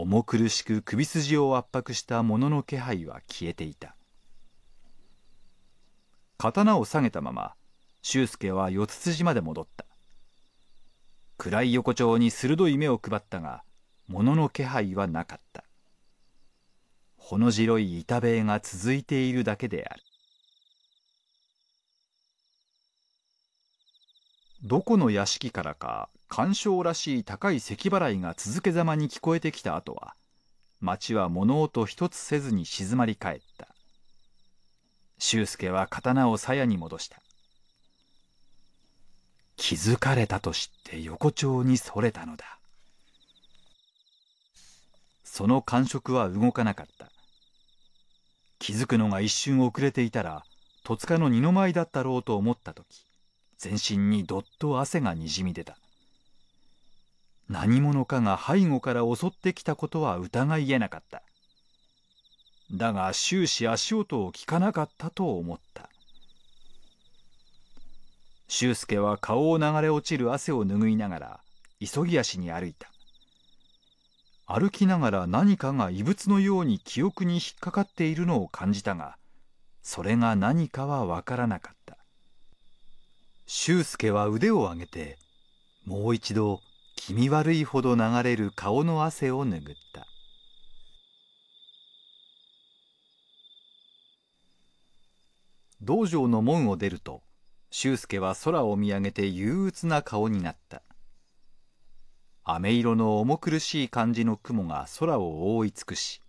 重苦しく首筋を圧迫したものの気配は消えていた刀を下げたまま修介は四つ筋まで戻った暗い横丁に鋭い目を配ったがものの気配はなかったほの白い板塀が続いているだけであるどこの屋敷からか鑑賞らしい高い咳払いが続けざまに聞こえてきた後は、町は物音一つせずに静まり返った。修介は刀を鞘に戻した。気づかれたと知って横丁にそれたのだ。その感触は動かなかった。気づくのが一瞬遅れていたら、戸塚の二の舞だったろうと思った時、全身にどっと汗がにじみ出た。何者かが背後から襲ってきたことは疑いえなかっただが終始足音を聞かなかったと思った修介は顔を流れ落ちる汗を拭いながら急ぎ足に歩いた歩きながら何かが異物のように記憶に引っかかっているのを感じたがそれが何かは分からなかった修介は腕を上げてもう一度気味悪いほど流れる顔の汗を拭った道場の門を出ると修介は空を見上げて憂鬱な顔になった飴色の重苦しい感じの雲が空を覆い尽くし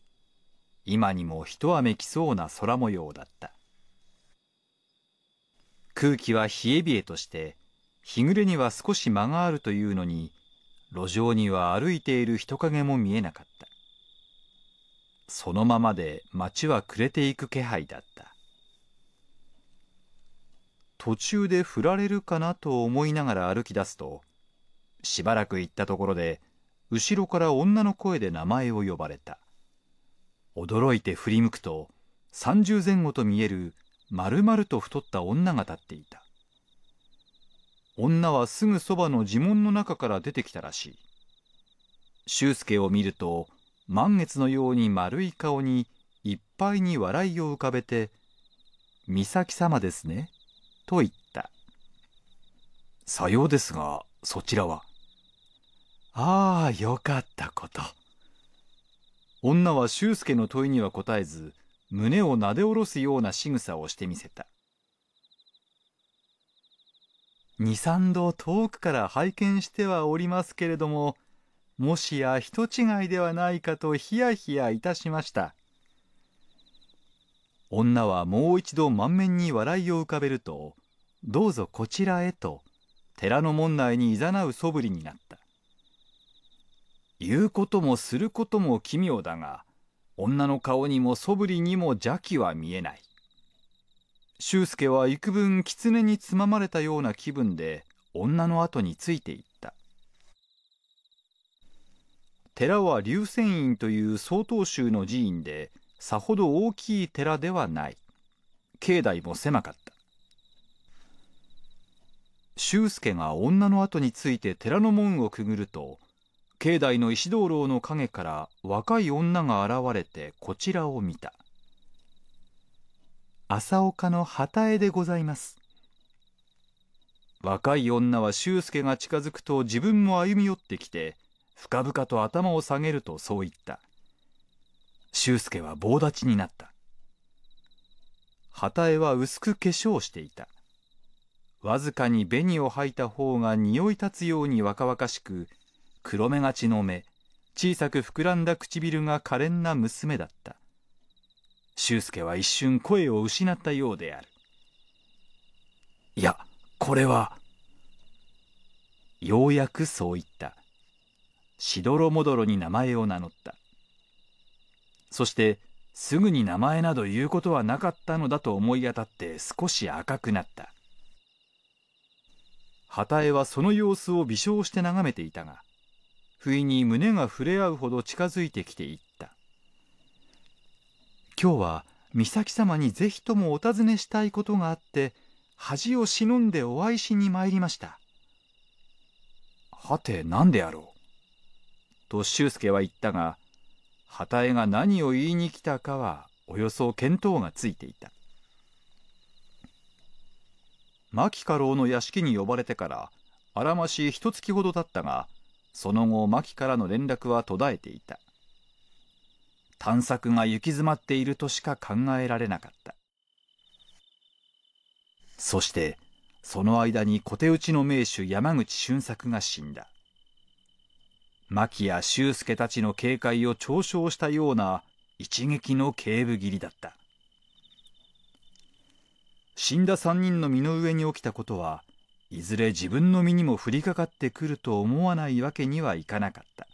今にも一雨来そうな空模様だった空気は冷え冷えとして日暮れには少し間があるというのに路上には歩いている人影も見えなかったそのままで町は暮れていく気配だった途中で振られるかなと思いながら歩き出すとしばらく行ったところで後ろから女の声で名前を呼ばれた驚いて振り向くと30前後と見える丸々と太った女が立っていた女はすぐそばの呪文の中から出てきたらしい修介を見ると満月のように丸い顔にいっぱいに笑いを浮かべて「美咲様ですね」と言った「さようですがそちらは」ああよかったこと女は修介の問いには答えず胸をなで下ろすような仕草をしてみせた二三度遠くから拝見してはおりますけれどももしや人違いではないかとヒヤヒヤいたしました女はもう一度満面に笑いを浮かべると「どうぞこちらへ」と寺の門内にいざなうそぶりになった言うこともすることも奇妙だが女の顔にもそぶりにも邪気は見えない俊介は幾分狐につままれたような気分で女の後についていった寺は龍泉院という曹洞宗の寺院でさほど大きい寺ではない境内も狭かった俊介が女の後について寺の門をくぐると境内の石灯籠の陰から若い女が現れてこちらを見た朝岡の旗絵でございます若い女は修介が近づくと自分も歩み寄ってきて深々と頭を下げるとそう言った修介は棒立ちになった旗絵は薄く化粧していたわずかに紅を吐いた方が匂い立つように若々しく黒目がちの目小さく膨らんだ唇が可憐な娘だった修介は一瞬声を失ったようであるいやこれはようやくそう言ったしどろもどろに名前を名乗ったそしてすぐに名前など言うことはなかったのだと思い当たって少し赤くなった旗はその様子を微笑して眺めていたが不意に胸が触れ合うほど近づいてきていっ今日は美咲様にぜひともお尋ねしたいことがあって恥を忍んでお会いしに参りましたはて何であろうと修介は言ったが旗絵が何を言いに来たかはおよそ見当がついていた牧家老の屋敷に呼ばれてからあらまし一月ほどだったがその後牧からの連絡は途絶えていた探索が行き詰まっているとしか考えられなかったそしてその間に小手打ちの名手山口俊作が死んだ牧や修介たちの警戒を嘲笑したような一撃の警部斬りだった死んだ3人の身の上に起きたことはいずれ自分の身にも降りかかってくると思わないわけにはいかなかった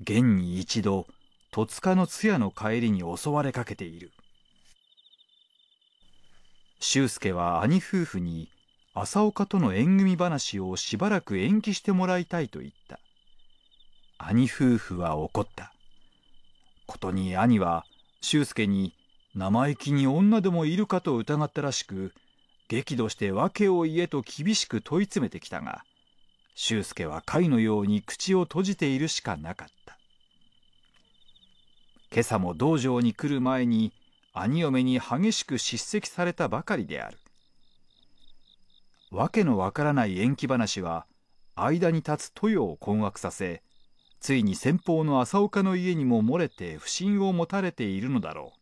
現に一度戸塚の通夜の帰りに襲われかけている修介は兄夫婦に朝岡との縁組話をしばらく延期してもらいたいと言った兄夫婦は怒ったことに兄は修介に生意気に女でもいるかと疑ったらしく激怒して訳を言えと厳しく問い詰めてきたが修介は貝のように口を閉じているしかなかった今朝も道場に来る前に兄嫁に激しく叱責されたばかりである。訳のわからない延期話は間に立つ豊を困惑させついに先方の朝岡の家にも漏れて不信を持たれているのだろう。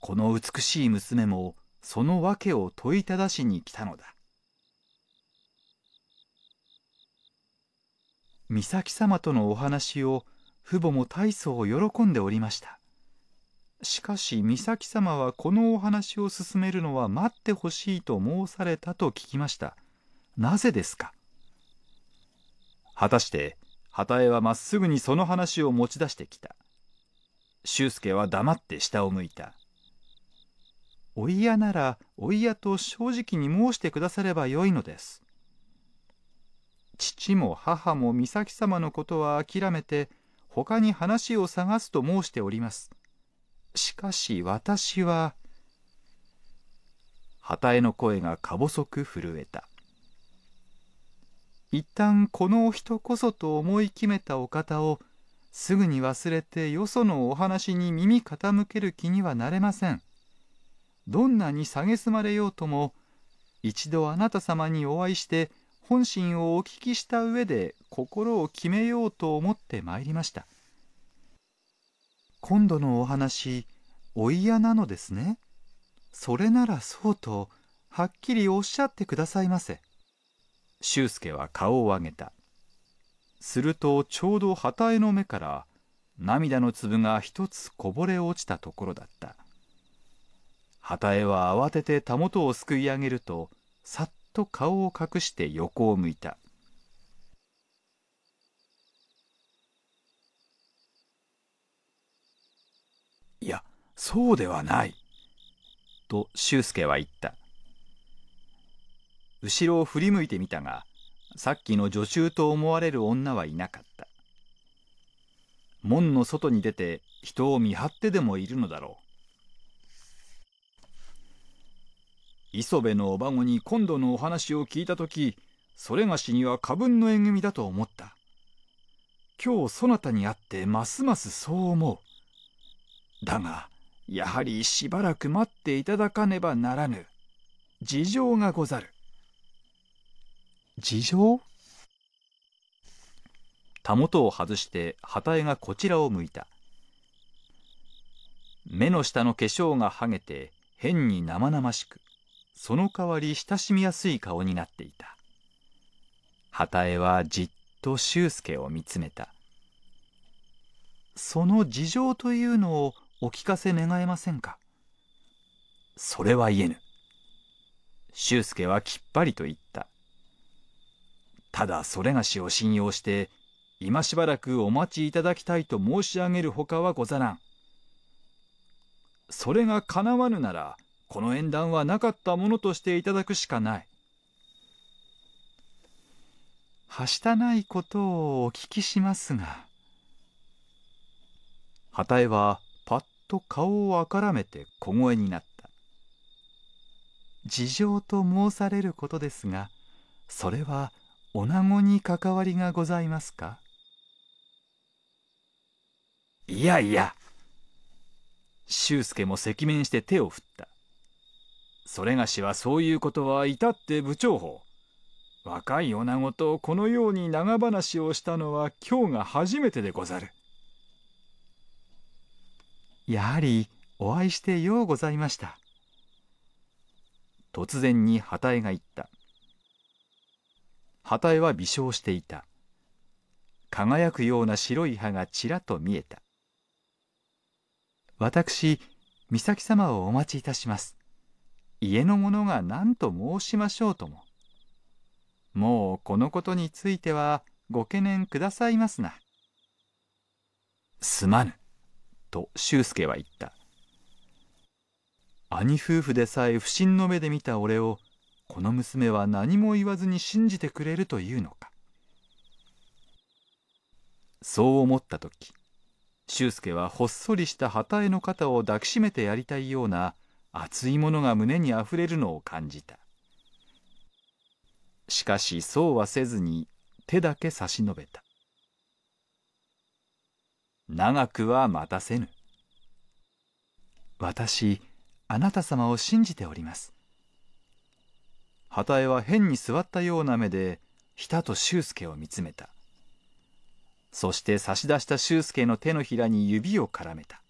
この美しい娘もその訳を問いただしに来たのだ。美咲様とのお話を父母も大層喜んでおりましたしかし美咲様はこのお話を進めるのは待ってほしいと申されたと聞きましたなぜですか果たして旗江はまっすぐにその話を持ち出してきた修介は黙って下を向いたお嫌ならお嫌と正直に申してくださればよいのです父も母も咲様のことは諦めて他に話を探すと申しております。しかし私は。旗絵の声がか細く震えた。一旦このお人こそと思い決めたお方をすぐに忘れてよそのお話に耳傾ける気にはなれません。どんなに蔑まれようとも一度あなた様にお会いして本心をお聞きした上で心を決めようと思ってまいりました今度のお話お嫌なのですねそれならそうとはっきりおっしゃってくださいませ修介は顔を上げたするとちょうど旗絵の目から涙の粒が一つこぼれ落ちたところだった旗絵は慌ててたもとをすくい上げるとさっと顔を隠して横を向いた「いやそうではない」と周介は言った後ろを振り向いてみたがさっきの女中と思われる女はいなかった門の外に出て人を見張ってでもいるのだろう磯部のお孫に今度のお話を聞いた時それがしには過分の縁組だと思った今日そなたに会ってますますそう思うだがやはりしばらく待っていただかねばならぬ事情がござる事情たもとを外して旗絵がこちらを向いた目の下の化粧がはげて変に生々しくその代わり親しみやすい顔になっていた旗絵はじっと修介を見つめたその事情というのをお聞かせ願えませんかそれは言えぬ修介はきっぱりと言ったただそれがしを信用して今しばらくお待ちいただきたいと申し上げるほかはござらんそれがかなわぬならこの縁談はなかったものとしていただくしかないはしたないことをお聞きしますがはたえはパッと顔をあからめて小声になった事情と申されることですがそれはおなごに関わりがございますかいやいや周介も赤面して手を振ったそれがしはそういうことは至って部長法若い女子とこのように長話をしたのは今日が初めてでござるやはりお会いしてようございました突然に旗絵が言った旗絵は微笑していた輝くような白い歯がちらっと見えた私美咲様をお待ちいたします家の者が何と申しましょうとも。もうこのことについてはご懸念くださいますな。すまぬ、と修介は言った。兄夫婦でさえ不審の目で見た俺を、この娘は何も言わずに信じてくれるというのか。そう思った時、修介はほっそりした旗絵の肩を抱きしめてやりたいような熱いものが胸にあふれるのを感じたしかしそうはせずに手だけ差し伸べた長くは待たせぬ私あなた様を信じております畑江は変に座ったような目でひたと修介を見つめたそして差し出した修介の手のひらに指を絡めた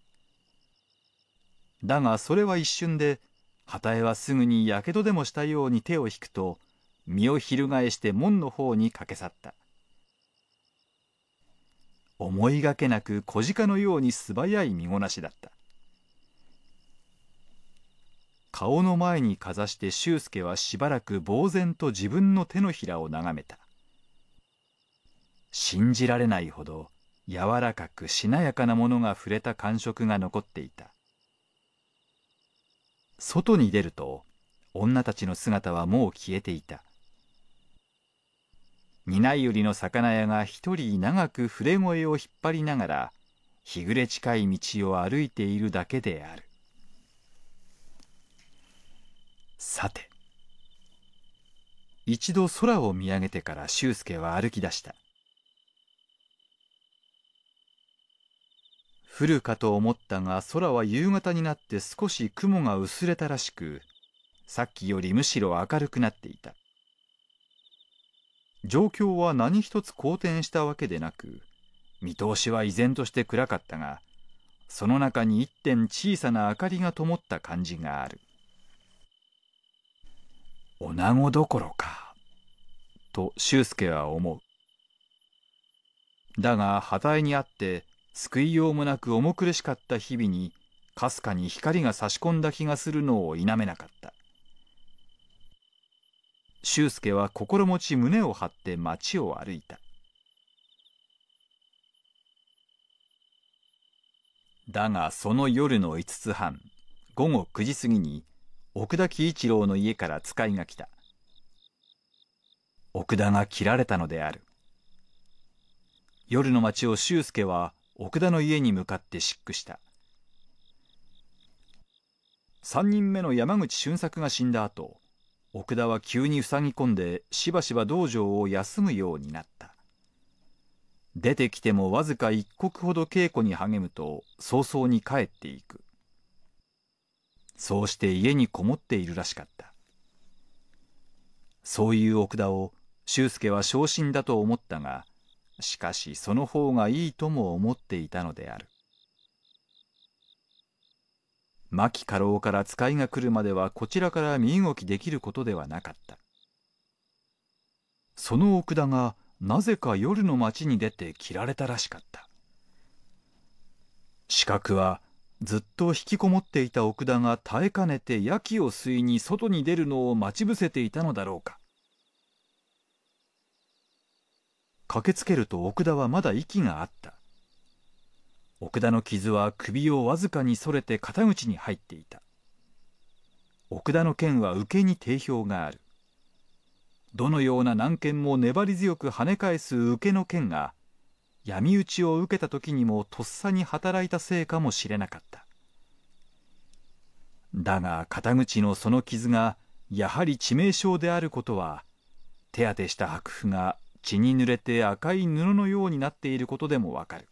だがそれは一瞬で旗絵はすぐにやけどでもしたように手を引くと身を翻して門の方に駆け去った思いがけなく小鹿のように素早い身ごなしだった顔の前にかざして修介はしばらく呆然と自分の手のひらを眺めた信じられないほど柔らかくしなやかなものが触れた感触が残っていた外に出ると女たちの姿はもう消えていた担い売りの魚屋が一人長く触れ声を引っ張りながら日暮れ近い道を歩いているだけであるさて一度空を見上げてから修介は歩き出した降るかと思ったが空は夕方になって少し雲が薄れたらしくさっきよりむしろ明るくなっていた状況は何一つ好転したわけでなく見通しは依然として暗かったがその中に一点小さな明かりが灯った感じがある女子どころかと修介は思うだが端体にあって救いようもなく重苦しかった日々にかすかに光が差し込んだ気がするのを否めなかった修介は心持ち胸を張って街を歩いただがその夜の5つ半午後9時過ぎに奥田喜一郎の家から使いが来た奥田が切られたのである夜の街を修介は奥田の家に向かって疾駆した3人目の山口俊作が死んだ後奥田は急に塞ぎ込んでしばしば道場を休むようになった出てきてもわずか一刻ほど稽古に励むと早々に帰っていくそうして家にこもっているらしかったそういう奥田を修介は昇進だと思ったがしかしその方がいいとも思っていたのである牧家老から使いが来るまではこちらから身動きできることではなかったその奥田がなぜか夜の町に出て切られたらしかった刺角はずっと引きこもっていた奥田が耐えかねて焼きを吸いに外に出るのを待ち伏せていたのだろうか駆けつけると奥田はまだ息があった奥田の傷は首をわずかにそれて肩口に入っていた奥田の件は受けに定評があるどのような難件も粘り強く跳ね返す受けの剣が闇討ちを受けた時にもとっさに働いたせいかもしれなかっただが肩口のその傷がやはり致命傷であることは手当てした白布が血に濡れて赤い布のようになっていることでもわかる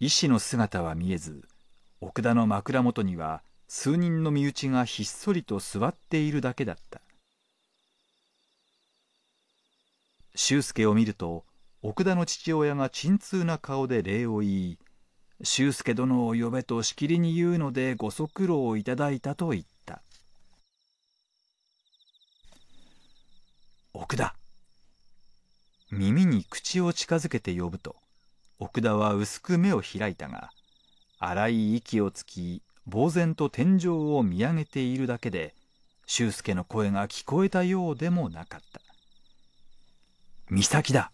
医師の姿は見えず奥田の枕元には数人の身内がひっそりと座っているだけだった周介を見ると奥田の父親が鎮痛な顔で礼を言い周介殿を呼べとしきりに言うのでご足労いただいたと言った奥田耳に口を近づけて呼ぶと奥田は薄く目を開いたが荒い息をつき呆然と天井を見上げているだけで修介の声が聞こえたようでもなかった「美咲だ!」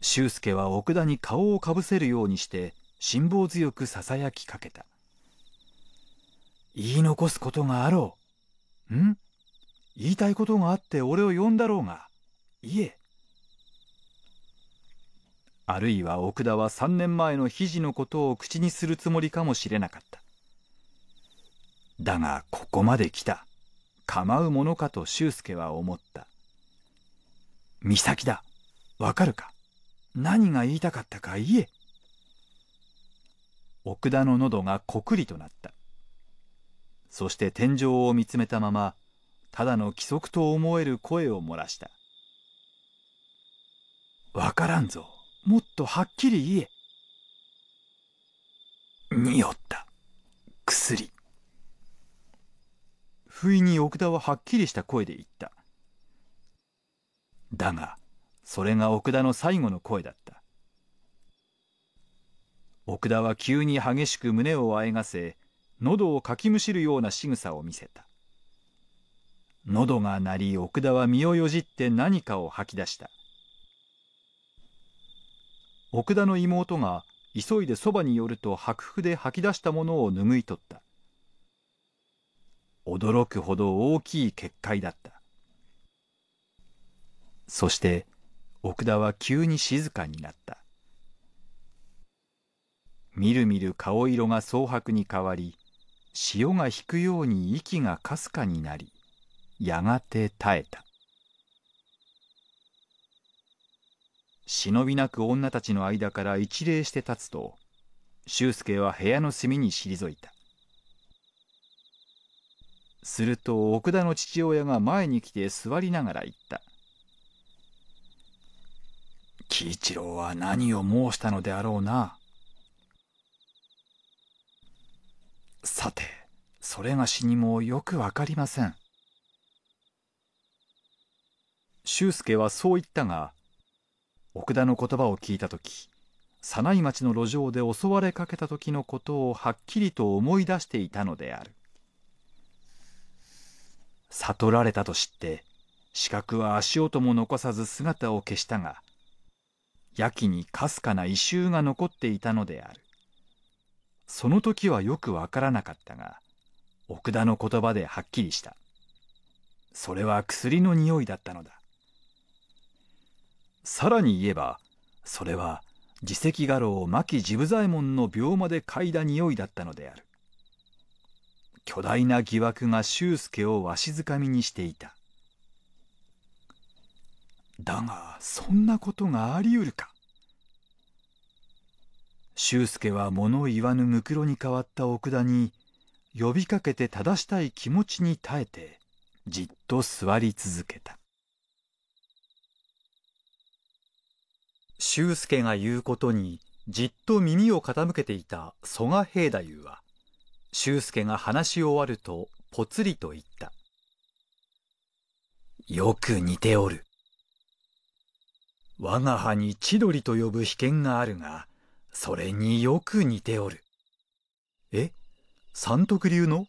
修介は奥田に顔をかぶせるようにして辛抱強くささやきかけた「言い残すことがあろう」ん言いたいことがあって俺を呼んだろうが言えあるいは奥田は3年前の肘のことを口にするつもりかもしれなかっただがここまで来た構うものかと修介は思った美咲だわかるか何が言いたかったか言え奥田の喉がこくりとなったそして天井を見つめたままただの規則と思える声を漏らした「わからんぞもっとはっきり言え」匂った薬不意に奥田ははっきりした声で言っただがそれが奥田の最後の声だった奥田は急に激しく胸をあえがせ喉をかきむしるような仕草を見せた喉が鳴り奥田は身をよじって何かを吐き出した奥田の妹が急いでそばに寄ると白服で吐き出したものを拭い取った驚くほど大きい結界だったそして奥田は急に静かになったみるみる顔色が蒼白に変わり潮が引くように息がかすかになりやがて耐えた忍びなく女たちの間から一礼して立つと修介は部屋の隅に退いたすると奥田の父親が前に来て座りながら言った「喜一郎は何を申したのであろうな」さてそれがしにもよくわかりません修介はそう言ったが奥田の言葉を聞いた時早内町の路上で襲われかけた時のことをはっきりと思い出していたのである悟られたと知って四角は足音も残さず姿を消したがやきにかすかな異臭が残っていたのであるその時はよくわからなかったが奥田の言葉ではっきりしたそれは薬の匂いだったのださらに言えばそれは自責画廊牧治部左衛門の病魔で嗅いだ匂いだったのである巨大な疑惑が修介をわしづかみにしていただがそんなことがありうるか修介は物言わぬむくろに変わった奥田に呼びかけて正したい気持ちに耐えてじっと座り続けた修介が言うことにじっと耳を傾けていた曽我平太夫は修介が話し終わるとぽつりと言った「よく似ておる」「我が派に千鳥と呼ぶ秘見があるがそれによく似ておる」え三徳流の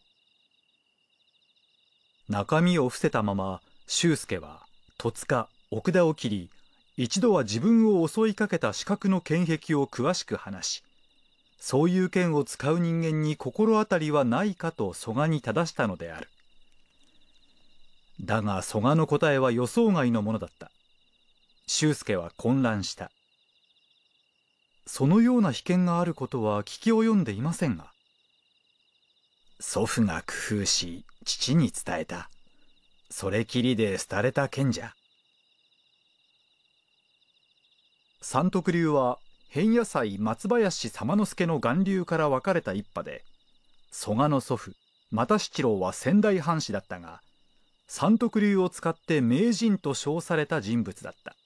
中身を伏せたまま修介は戸塚奥田を切り一度は自分を襲いかけた資格の剣癖を詳しく話しそういう剣を使う人間に心当たりはないかと蘇我に正したのであるだが蘇我の答えは予想外のものだった修介は混乱したそのような危険があることは聞き及んでいませんが祖父が工夫し父に伝えたそれきりで廃れた剣じゃ三徳流は変野菜松林様之助の巌流から分かれた一派で曽我の祖父又七郎は仙台藩士だったが三徳流を使って名人と称された人物だった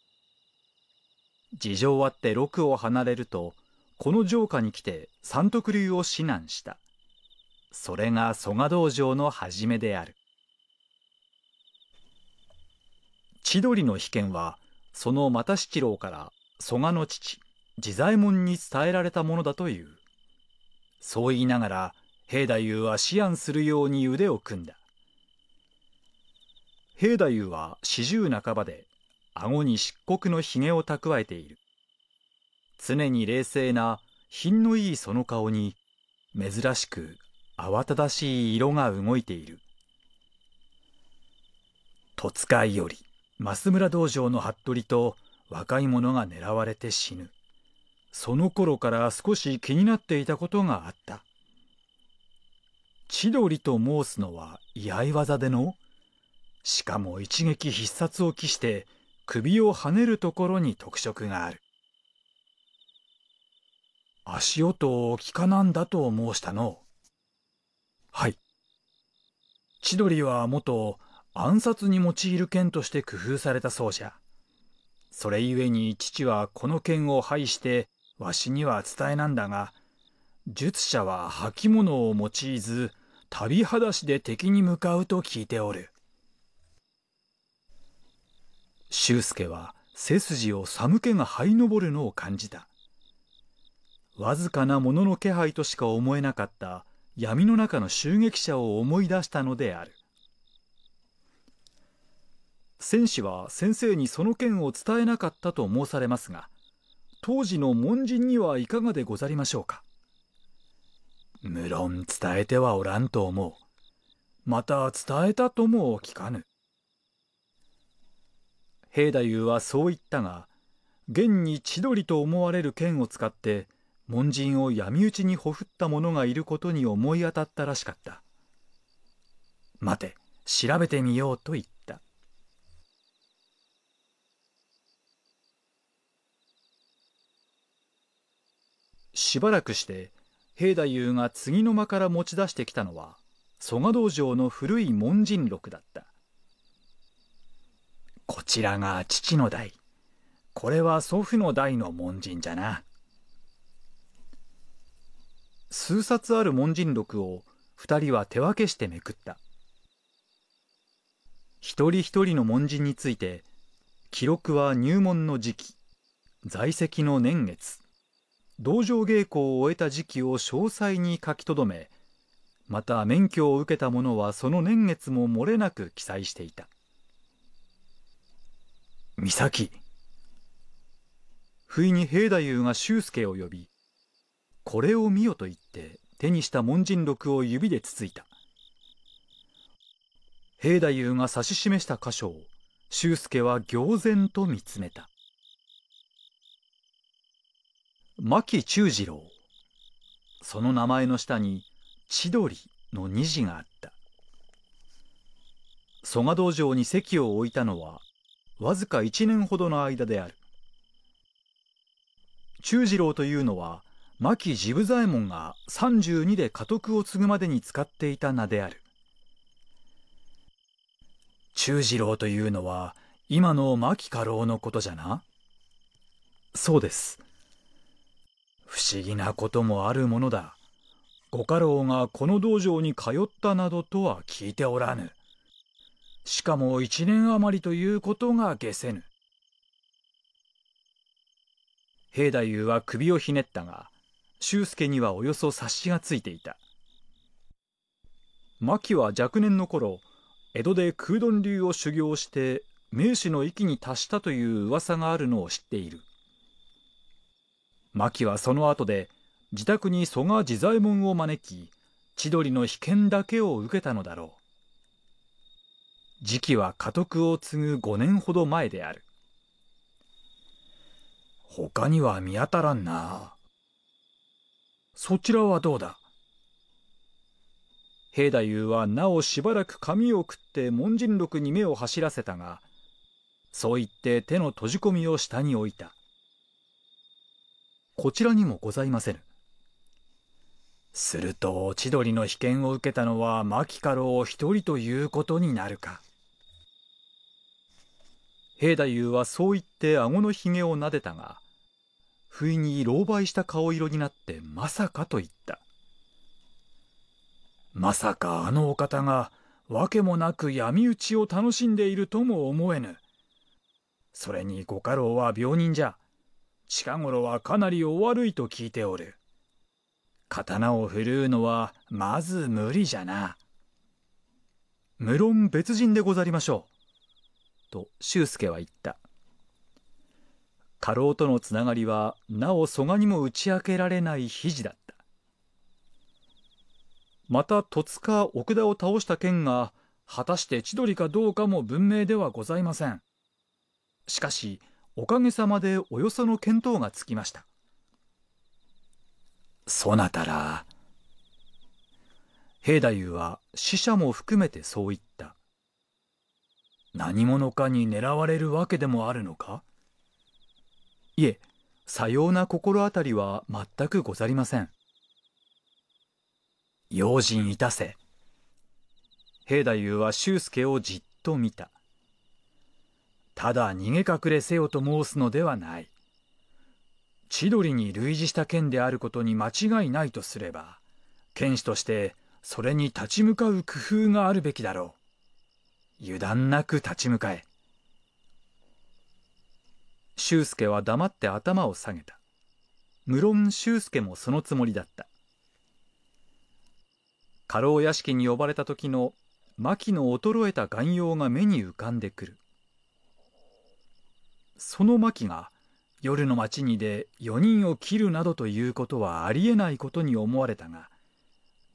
事情あって六を離れるとこの城下に来て三徳流を指南したそれが曽我道場の始めである千鳥の被験はその又七郎から曽我の父自左衛門に伝えられたものだというそう言いながら平太夫は思案するように腕を組んだ平太夫は四十半ばで顎に漆黒のひげを蓄えている常に冷静な品のいいその顔に珍しく慌ただしい色が動いている戸塚いより増村道場の服部と若い者が狙われて死ぬその頃から少し気になっていたことがあった千鳥と申すのは居合技でのしかも一撃必殺を期して首をはねるところに特色がある足音を聞かなんだと申したのはい千鳥は元暗殺に用いる剣として工夫されたそうじゃそれゆえに父はこの件を拝してわしには伝えなんだが術者は履物を用いず旅裸足で敵に向かうと聞いておる周介は背筋を寒気が這い上るのを感じたわずかなものの気配としか思えなかった闇の中の襲撃者を思い出したのである戦士は先生にその件を伝えなかったと申されますが当時の門人にはいかがでござりましょうか無論伝えてはおらんと思うまた伝えたとも聞かぬ平太夫はそう言ったが現に千鳥と思われる剣を使って門人を闇討ちにほふった者がいることに思い当たったらしかった待て調べてみようと言ったしばらくして平太夫が次の間から持ち出してきたのは曽我道場の古い門人録だったこちらが父の代これは祖父の代の門人じゃな数冊ある門人録を2人は手分けしてめくった一人一人の門人について記録は入門の時期在籍の年月道場稽古を終えた時期を詳細に書き留めまた免許を受けた者はその年月も漏れなく記載していた「美咲」不意に平太夫が修介を呼び「これを見よ」と言って手にした門人録を指でつついた平太夫が指し示した箇所を修介は行然と見つめた牧忠次郎その名前の下に千鳥の二字があった蘇我道場に席を置いたのはわずか1年ほどの間である忠次郎というのは牧治部左衛門が32で家督を継ぐまでに使っていた名である忠次郎というのは今の牧家老のことじゃなそうです不思議なこともあるものだ。ご家老がこの道場に通ったなどとは聞いておらぬ。しかも一年余りということが下せぬ。平太夫は首をひねったが、修介にはおよそ察しがついていた。牧は若年の頃、江戸で空洞流を修行して、名士の域に達したという噂があるのを知っている。牧はその後で自宅に曽我自左衛門を招き千鳥の被験だけを受けたのだろう時期は家督を継ぐ5年ほど前である他には見当たらんなそちらはどうだ平太夫はなおしばらく髪をくって門人録に目を走らせたがそう言って手の閉じ込みを下に置いたこちらにもございませぬ。すると千鳥の被験を受けたのは牧家老一人ということになるか。平太夫はそう言って顎のひげをなでたが不意に狼狽した顔色になってまさかと言った。まさかあのお方が訳もなく闇討ちを楽しんでいるとも思えぬ。それにご家老は病人じゃ。近頃はかなりお悪いと聞いておる。刀を振るうのはまず無理じゃな。無論別人でござりましょう。と周介は言った。家老とのつながりはなお蘇我にも打ち明けられない肘だった。また戸塚奥田を倒した件が果たして千鳥かどうかも文明ではございません。しかしおかげさまでおよその見当がつきましたそなたら平太夫は死者も含めてそう言った何者かに狙われるわけでもあるのかいえさような心当たりは全くござりません用心いたせ平太夫は修介をじっと見たただ逃げ隠れせよと申すのではない。千鳥に類似した剣であることに間違いないとすれば、剣士としてそれに立ち向かう工夫があるべきだろう。油断なく立ち向かえ。修介は黙って頭を下げた。無論修介もそのつもりだった。家老屋敷に呼ばれた時の牧の衰えた眼用が目に浮かんでくる。その牧が夜の町にで4人を切るなどということはありえないことに思われたが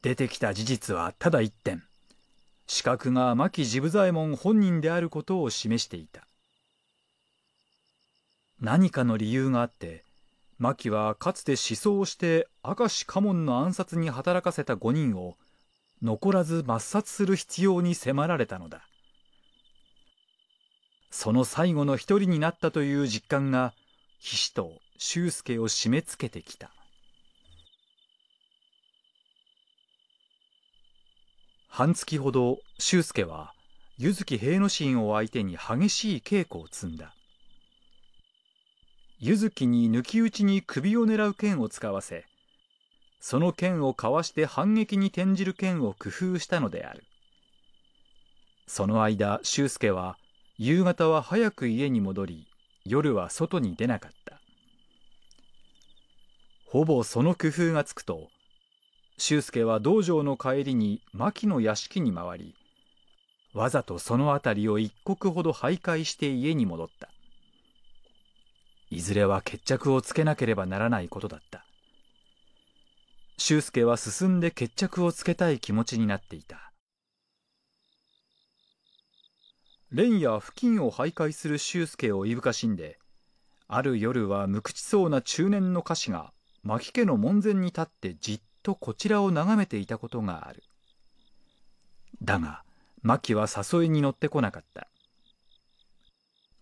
出てきた事実はただ一点資格が牧治部左衛門本人であることを示していた何かの理由があって牧はかつて思想をして明石家門の暗殺に働かせた5人を残らず抹殺する必要に迫られたのだその最後の一人になったという実感が岸と修介を締め付けてきた半月ほど修介は柚木平之進を相手に激しい稽古を積んだ柚木に抜き打ちに首を狙う剣を使わせその剣をかわして反撃に転じる剣を工夫したのであるその間修介は夕方は早く家に戻り夜は外に出なかったほぼその工夫がつくと修介は道場の帰りに牧の屋敷に回りわざとその辺りを一刻ほど徘徊して家に戻ったいずれは決着をつけなければならないことだった修介は進んで決着をつけたい気持ちになっていた蓮や付近を徘徊する修介をいぶかしんである夜は無口そうな中年の歌詞が牧家の門前に立ってじっとこちらを眺めていたことがあるだが牧は誘いに乗ってこなかった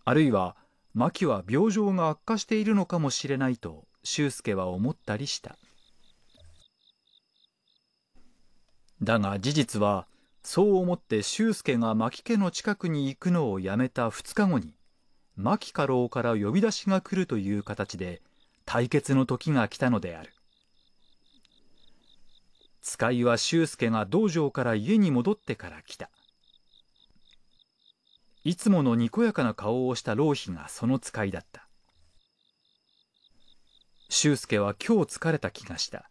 あるいは牧は病状が悪化しているのかもしれないと修介は思ったりしただが事実はそう思って修介が牧家の近くに行くのをやめた2日後に牧家老から呼び出しが来るという形で対決の時が来たのである使いは修介が道場から家に戻ってから来たいつものにこやかな顔をした浪費がその使いだった修介は今日疲れた気がした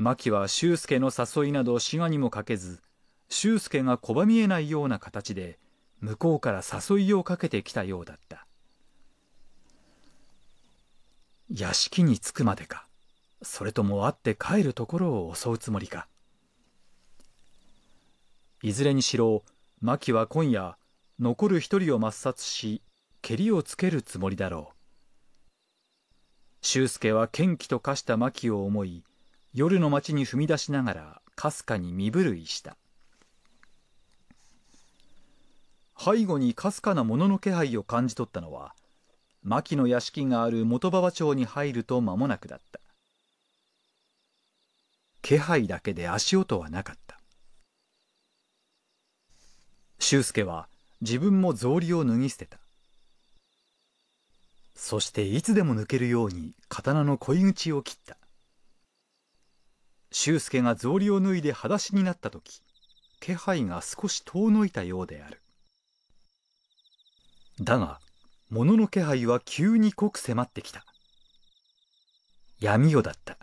牧は修介の誘いなど滋賀にもかけず修介が拒みえないような形で向こうから誘いをかけてきたようだった屋敷に着くまでかそれとも会って帰るところを襲うつもりかいずれにしろ牧は今夜残る一人を抹殺し蹴りをつけるつもりだろう修介は嫌気と化した牧を思い夜の街に踏み出しながらかすかに身震いした背後にかすかなものの気配を感じ取ったのは牧の屋敷がある元馬場町に入ると間もなくだった気配だけで足音はなかった周介は自分も草履を脱ぎ捨てたそしていつでも抜けるように刀の鯉口を切った修介が草履を脱いで裸足になった時気配が少し遠のいたようであるだが物の気配は急に濃く迫ってきた闇夜だった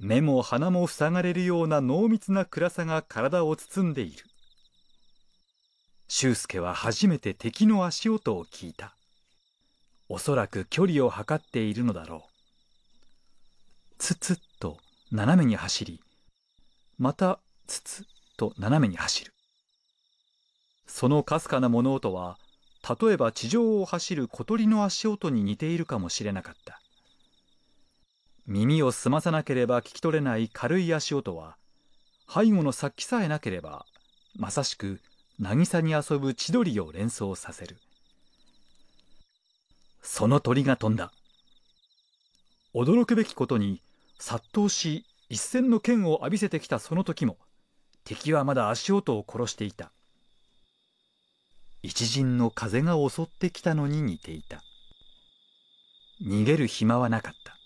目も鼻も塞がれるような濃密な暗さが体を包んでいる修介は初めて敵の足音を聞いたおそらく距離を測っているのだろうつつっと斜めに走りまたつつと斜めに走るそのかすかな物音は例えば地上を走る小鳥の足音に似ているかもしれなかった耳を澄まさなければ聞き取れない軽い足音は背後の殺気さえなければまさしく渚に遊ぶ千鳥を連想させるその鳥が飛んだ驚くべきことに殺到し一戦の剣を浴びせてきたその時も敵はまだ足音を殺していた一陣の風が襲ってきたのに似ていた逃げる暇はなかった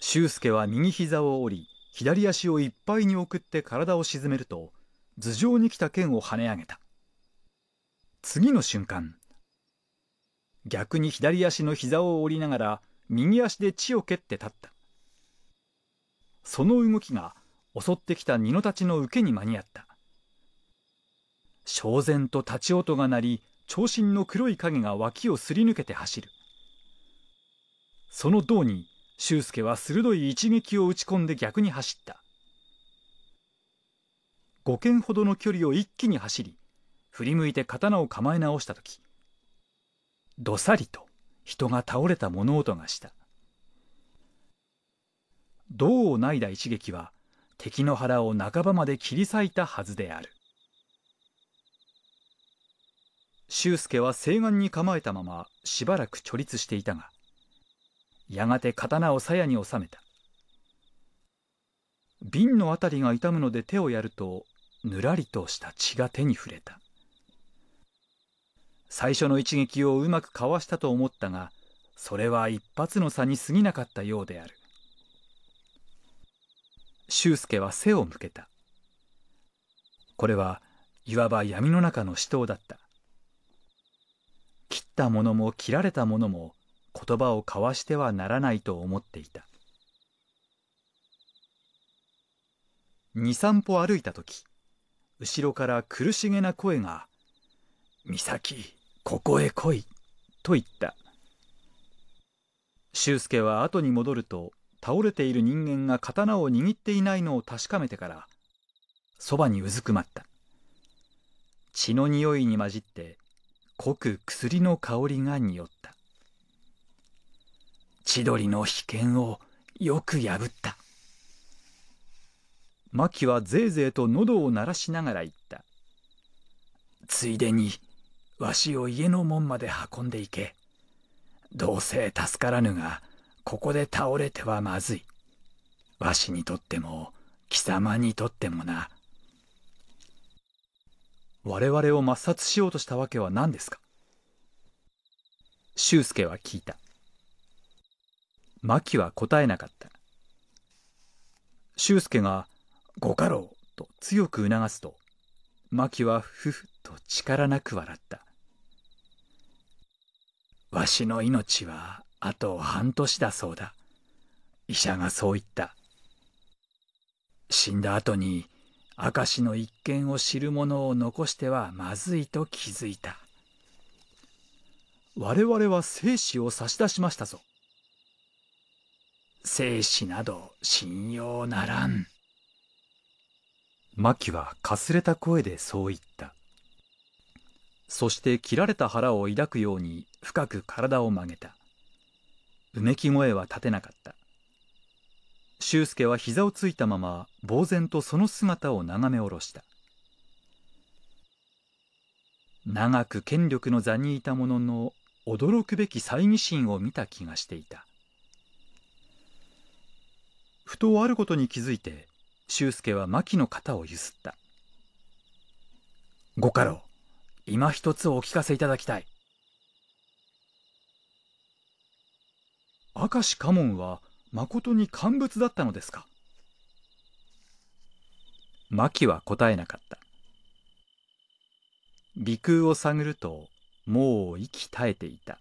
修介は右膝を折り左足をいっぱいに送って体を沈めると頭上に来た剣を跳ね上げた次の瞬間逆に左足の膝を折りながら右足で地を蹴って立ったその動きが襲ってきた二の太ちの受けに間に合った焦然と立ち音が鳴り長身の黒い影が脇をすり抜けて走るその胴に修介は鋭い一撃を打ち込んで逆に走った5軒ほどの距離を一気に走り振り向いて刀を構え直した時どさりと人が倒れた物音がした胴をないだ一撃は敵の腹を半ばまで切り裂いたはずである周介は西岸に構えたまましばらく貯立していたがやがて刀を鞘に収めた瓶の辺りが痛むので手をやるとぬらりとした血が手に触れた最初の一撃をうまくかわしたと思ったがそれは一発の差に過ぎなかったようである周介は背を向けたこれはいわば闇の中の死闘だった切ったものも切られたものも言葉を交わしてはならないと思っていた23歩歩いた時後ろから苦しげな声が「美咲ここへ来い」と言った修介は後に戻ると倒れている人間が刀を握っていないのを確かめてからそばにうずくまった血の匂いに混じって濃く薬の香りが匂った千鳥の危険をよく破った牧はぜいぜいと喉を鳴らしながら言ったついでにわしを家の門まで運んでいけどうせ助からぬがここで倒れてはまずい。わしにとっても、貴様にとってもな。我々を抹殺しようとしたわけは何ですか修介は聞いた。牧は答えなかった。修介が、ご家老と強く促すと、牧はふふと力なく笑った。わしの命はあと半年だそうだ。医者がそう言った。死んだ後に、明石の一件を知る者を残してはまずいと気づいた。我々は生死を差し出しましたぞ。生死など信用ならん。真木はかすれた声でそう言った。そして切られた腹を抱くように深く体を曲げた。うめき声は立てなかった周介は膝をついたまま呆然とその姿を眺め下ろした長く権力の座にいたものの驚くべき猜疑心を見た気がしていたふとあることに気づいて周介は牧の肩をゆすった「ご家老今一つお聞かせいただきたい」明石家門はまことに乾物だったのですか牧は答えなかった鼻腔を探るともう息絶えていた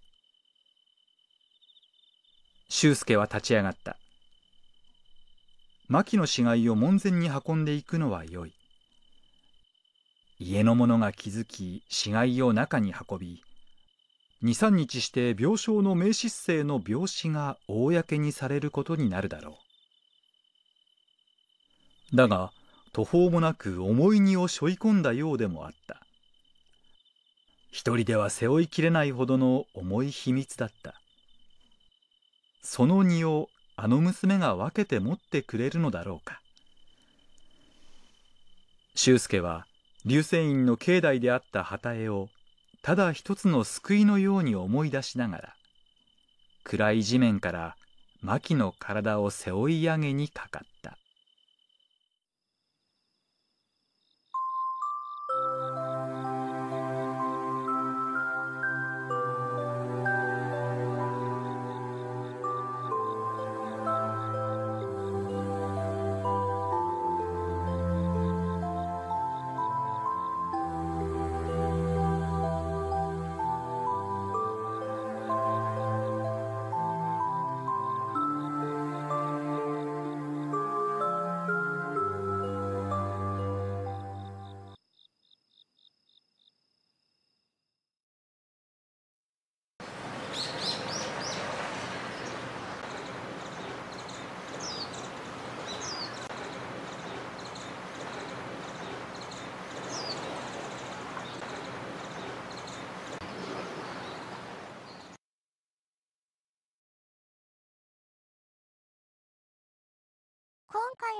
修介は立ち上がった牧の死骸を門前に運んでいくのはよい家の者が気づき死骸を中に運び23日して病床の名失声の病死が公にされることになるだろうだが途方もなく重い荷を背負い込んだようでもあった一人では背負いきれないほどの重い秘密だったその荷をあの娘が分けて持ってくれるのだろうか修介は流星院の境内であった旗絵をただ一つの救いのように思い出しながら暗い地面から牧の体を背負い上げにかかった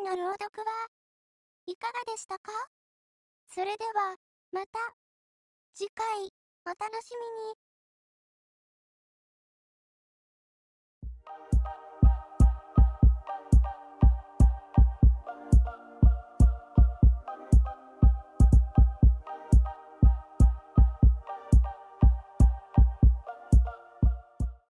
の朗読はいかがでしたかそれでは、また次回お楽しみに。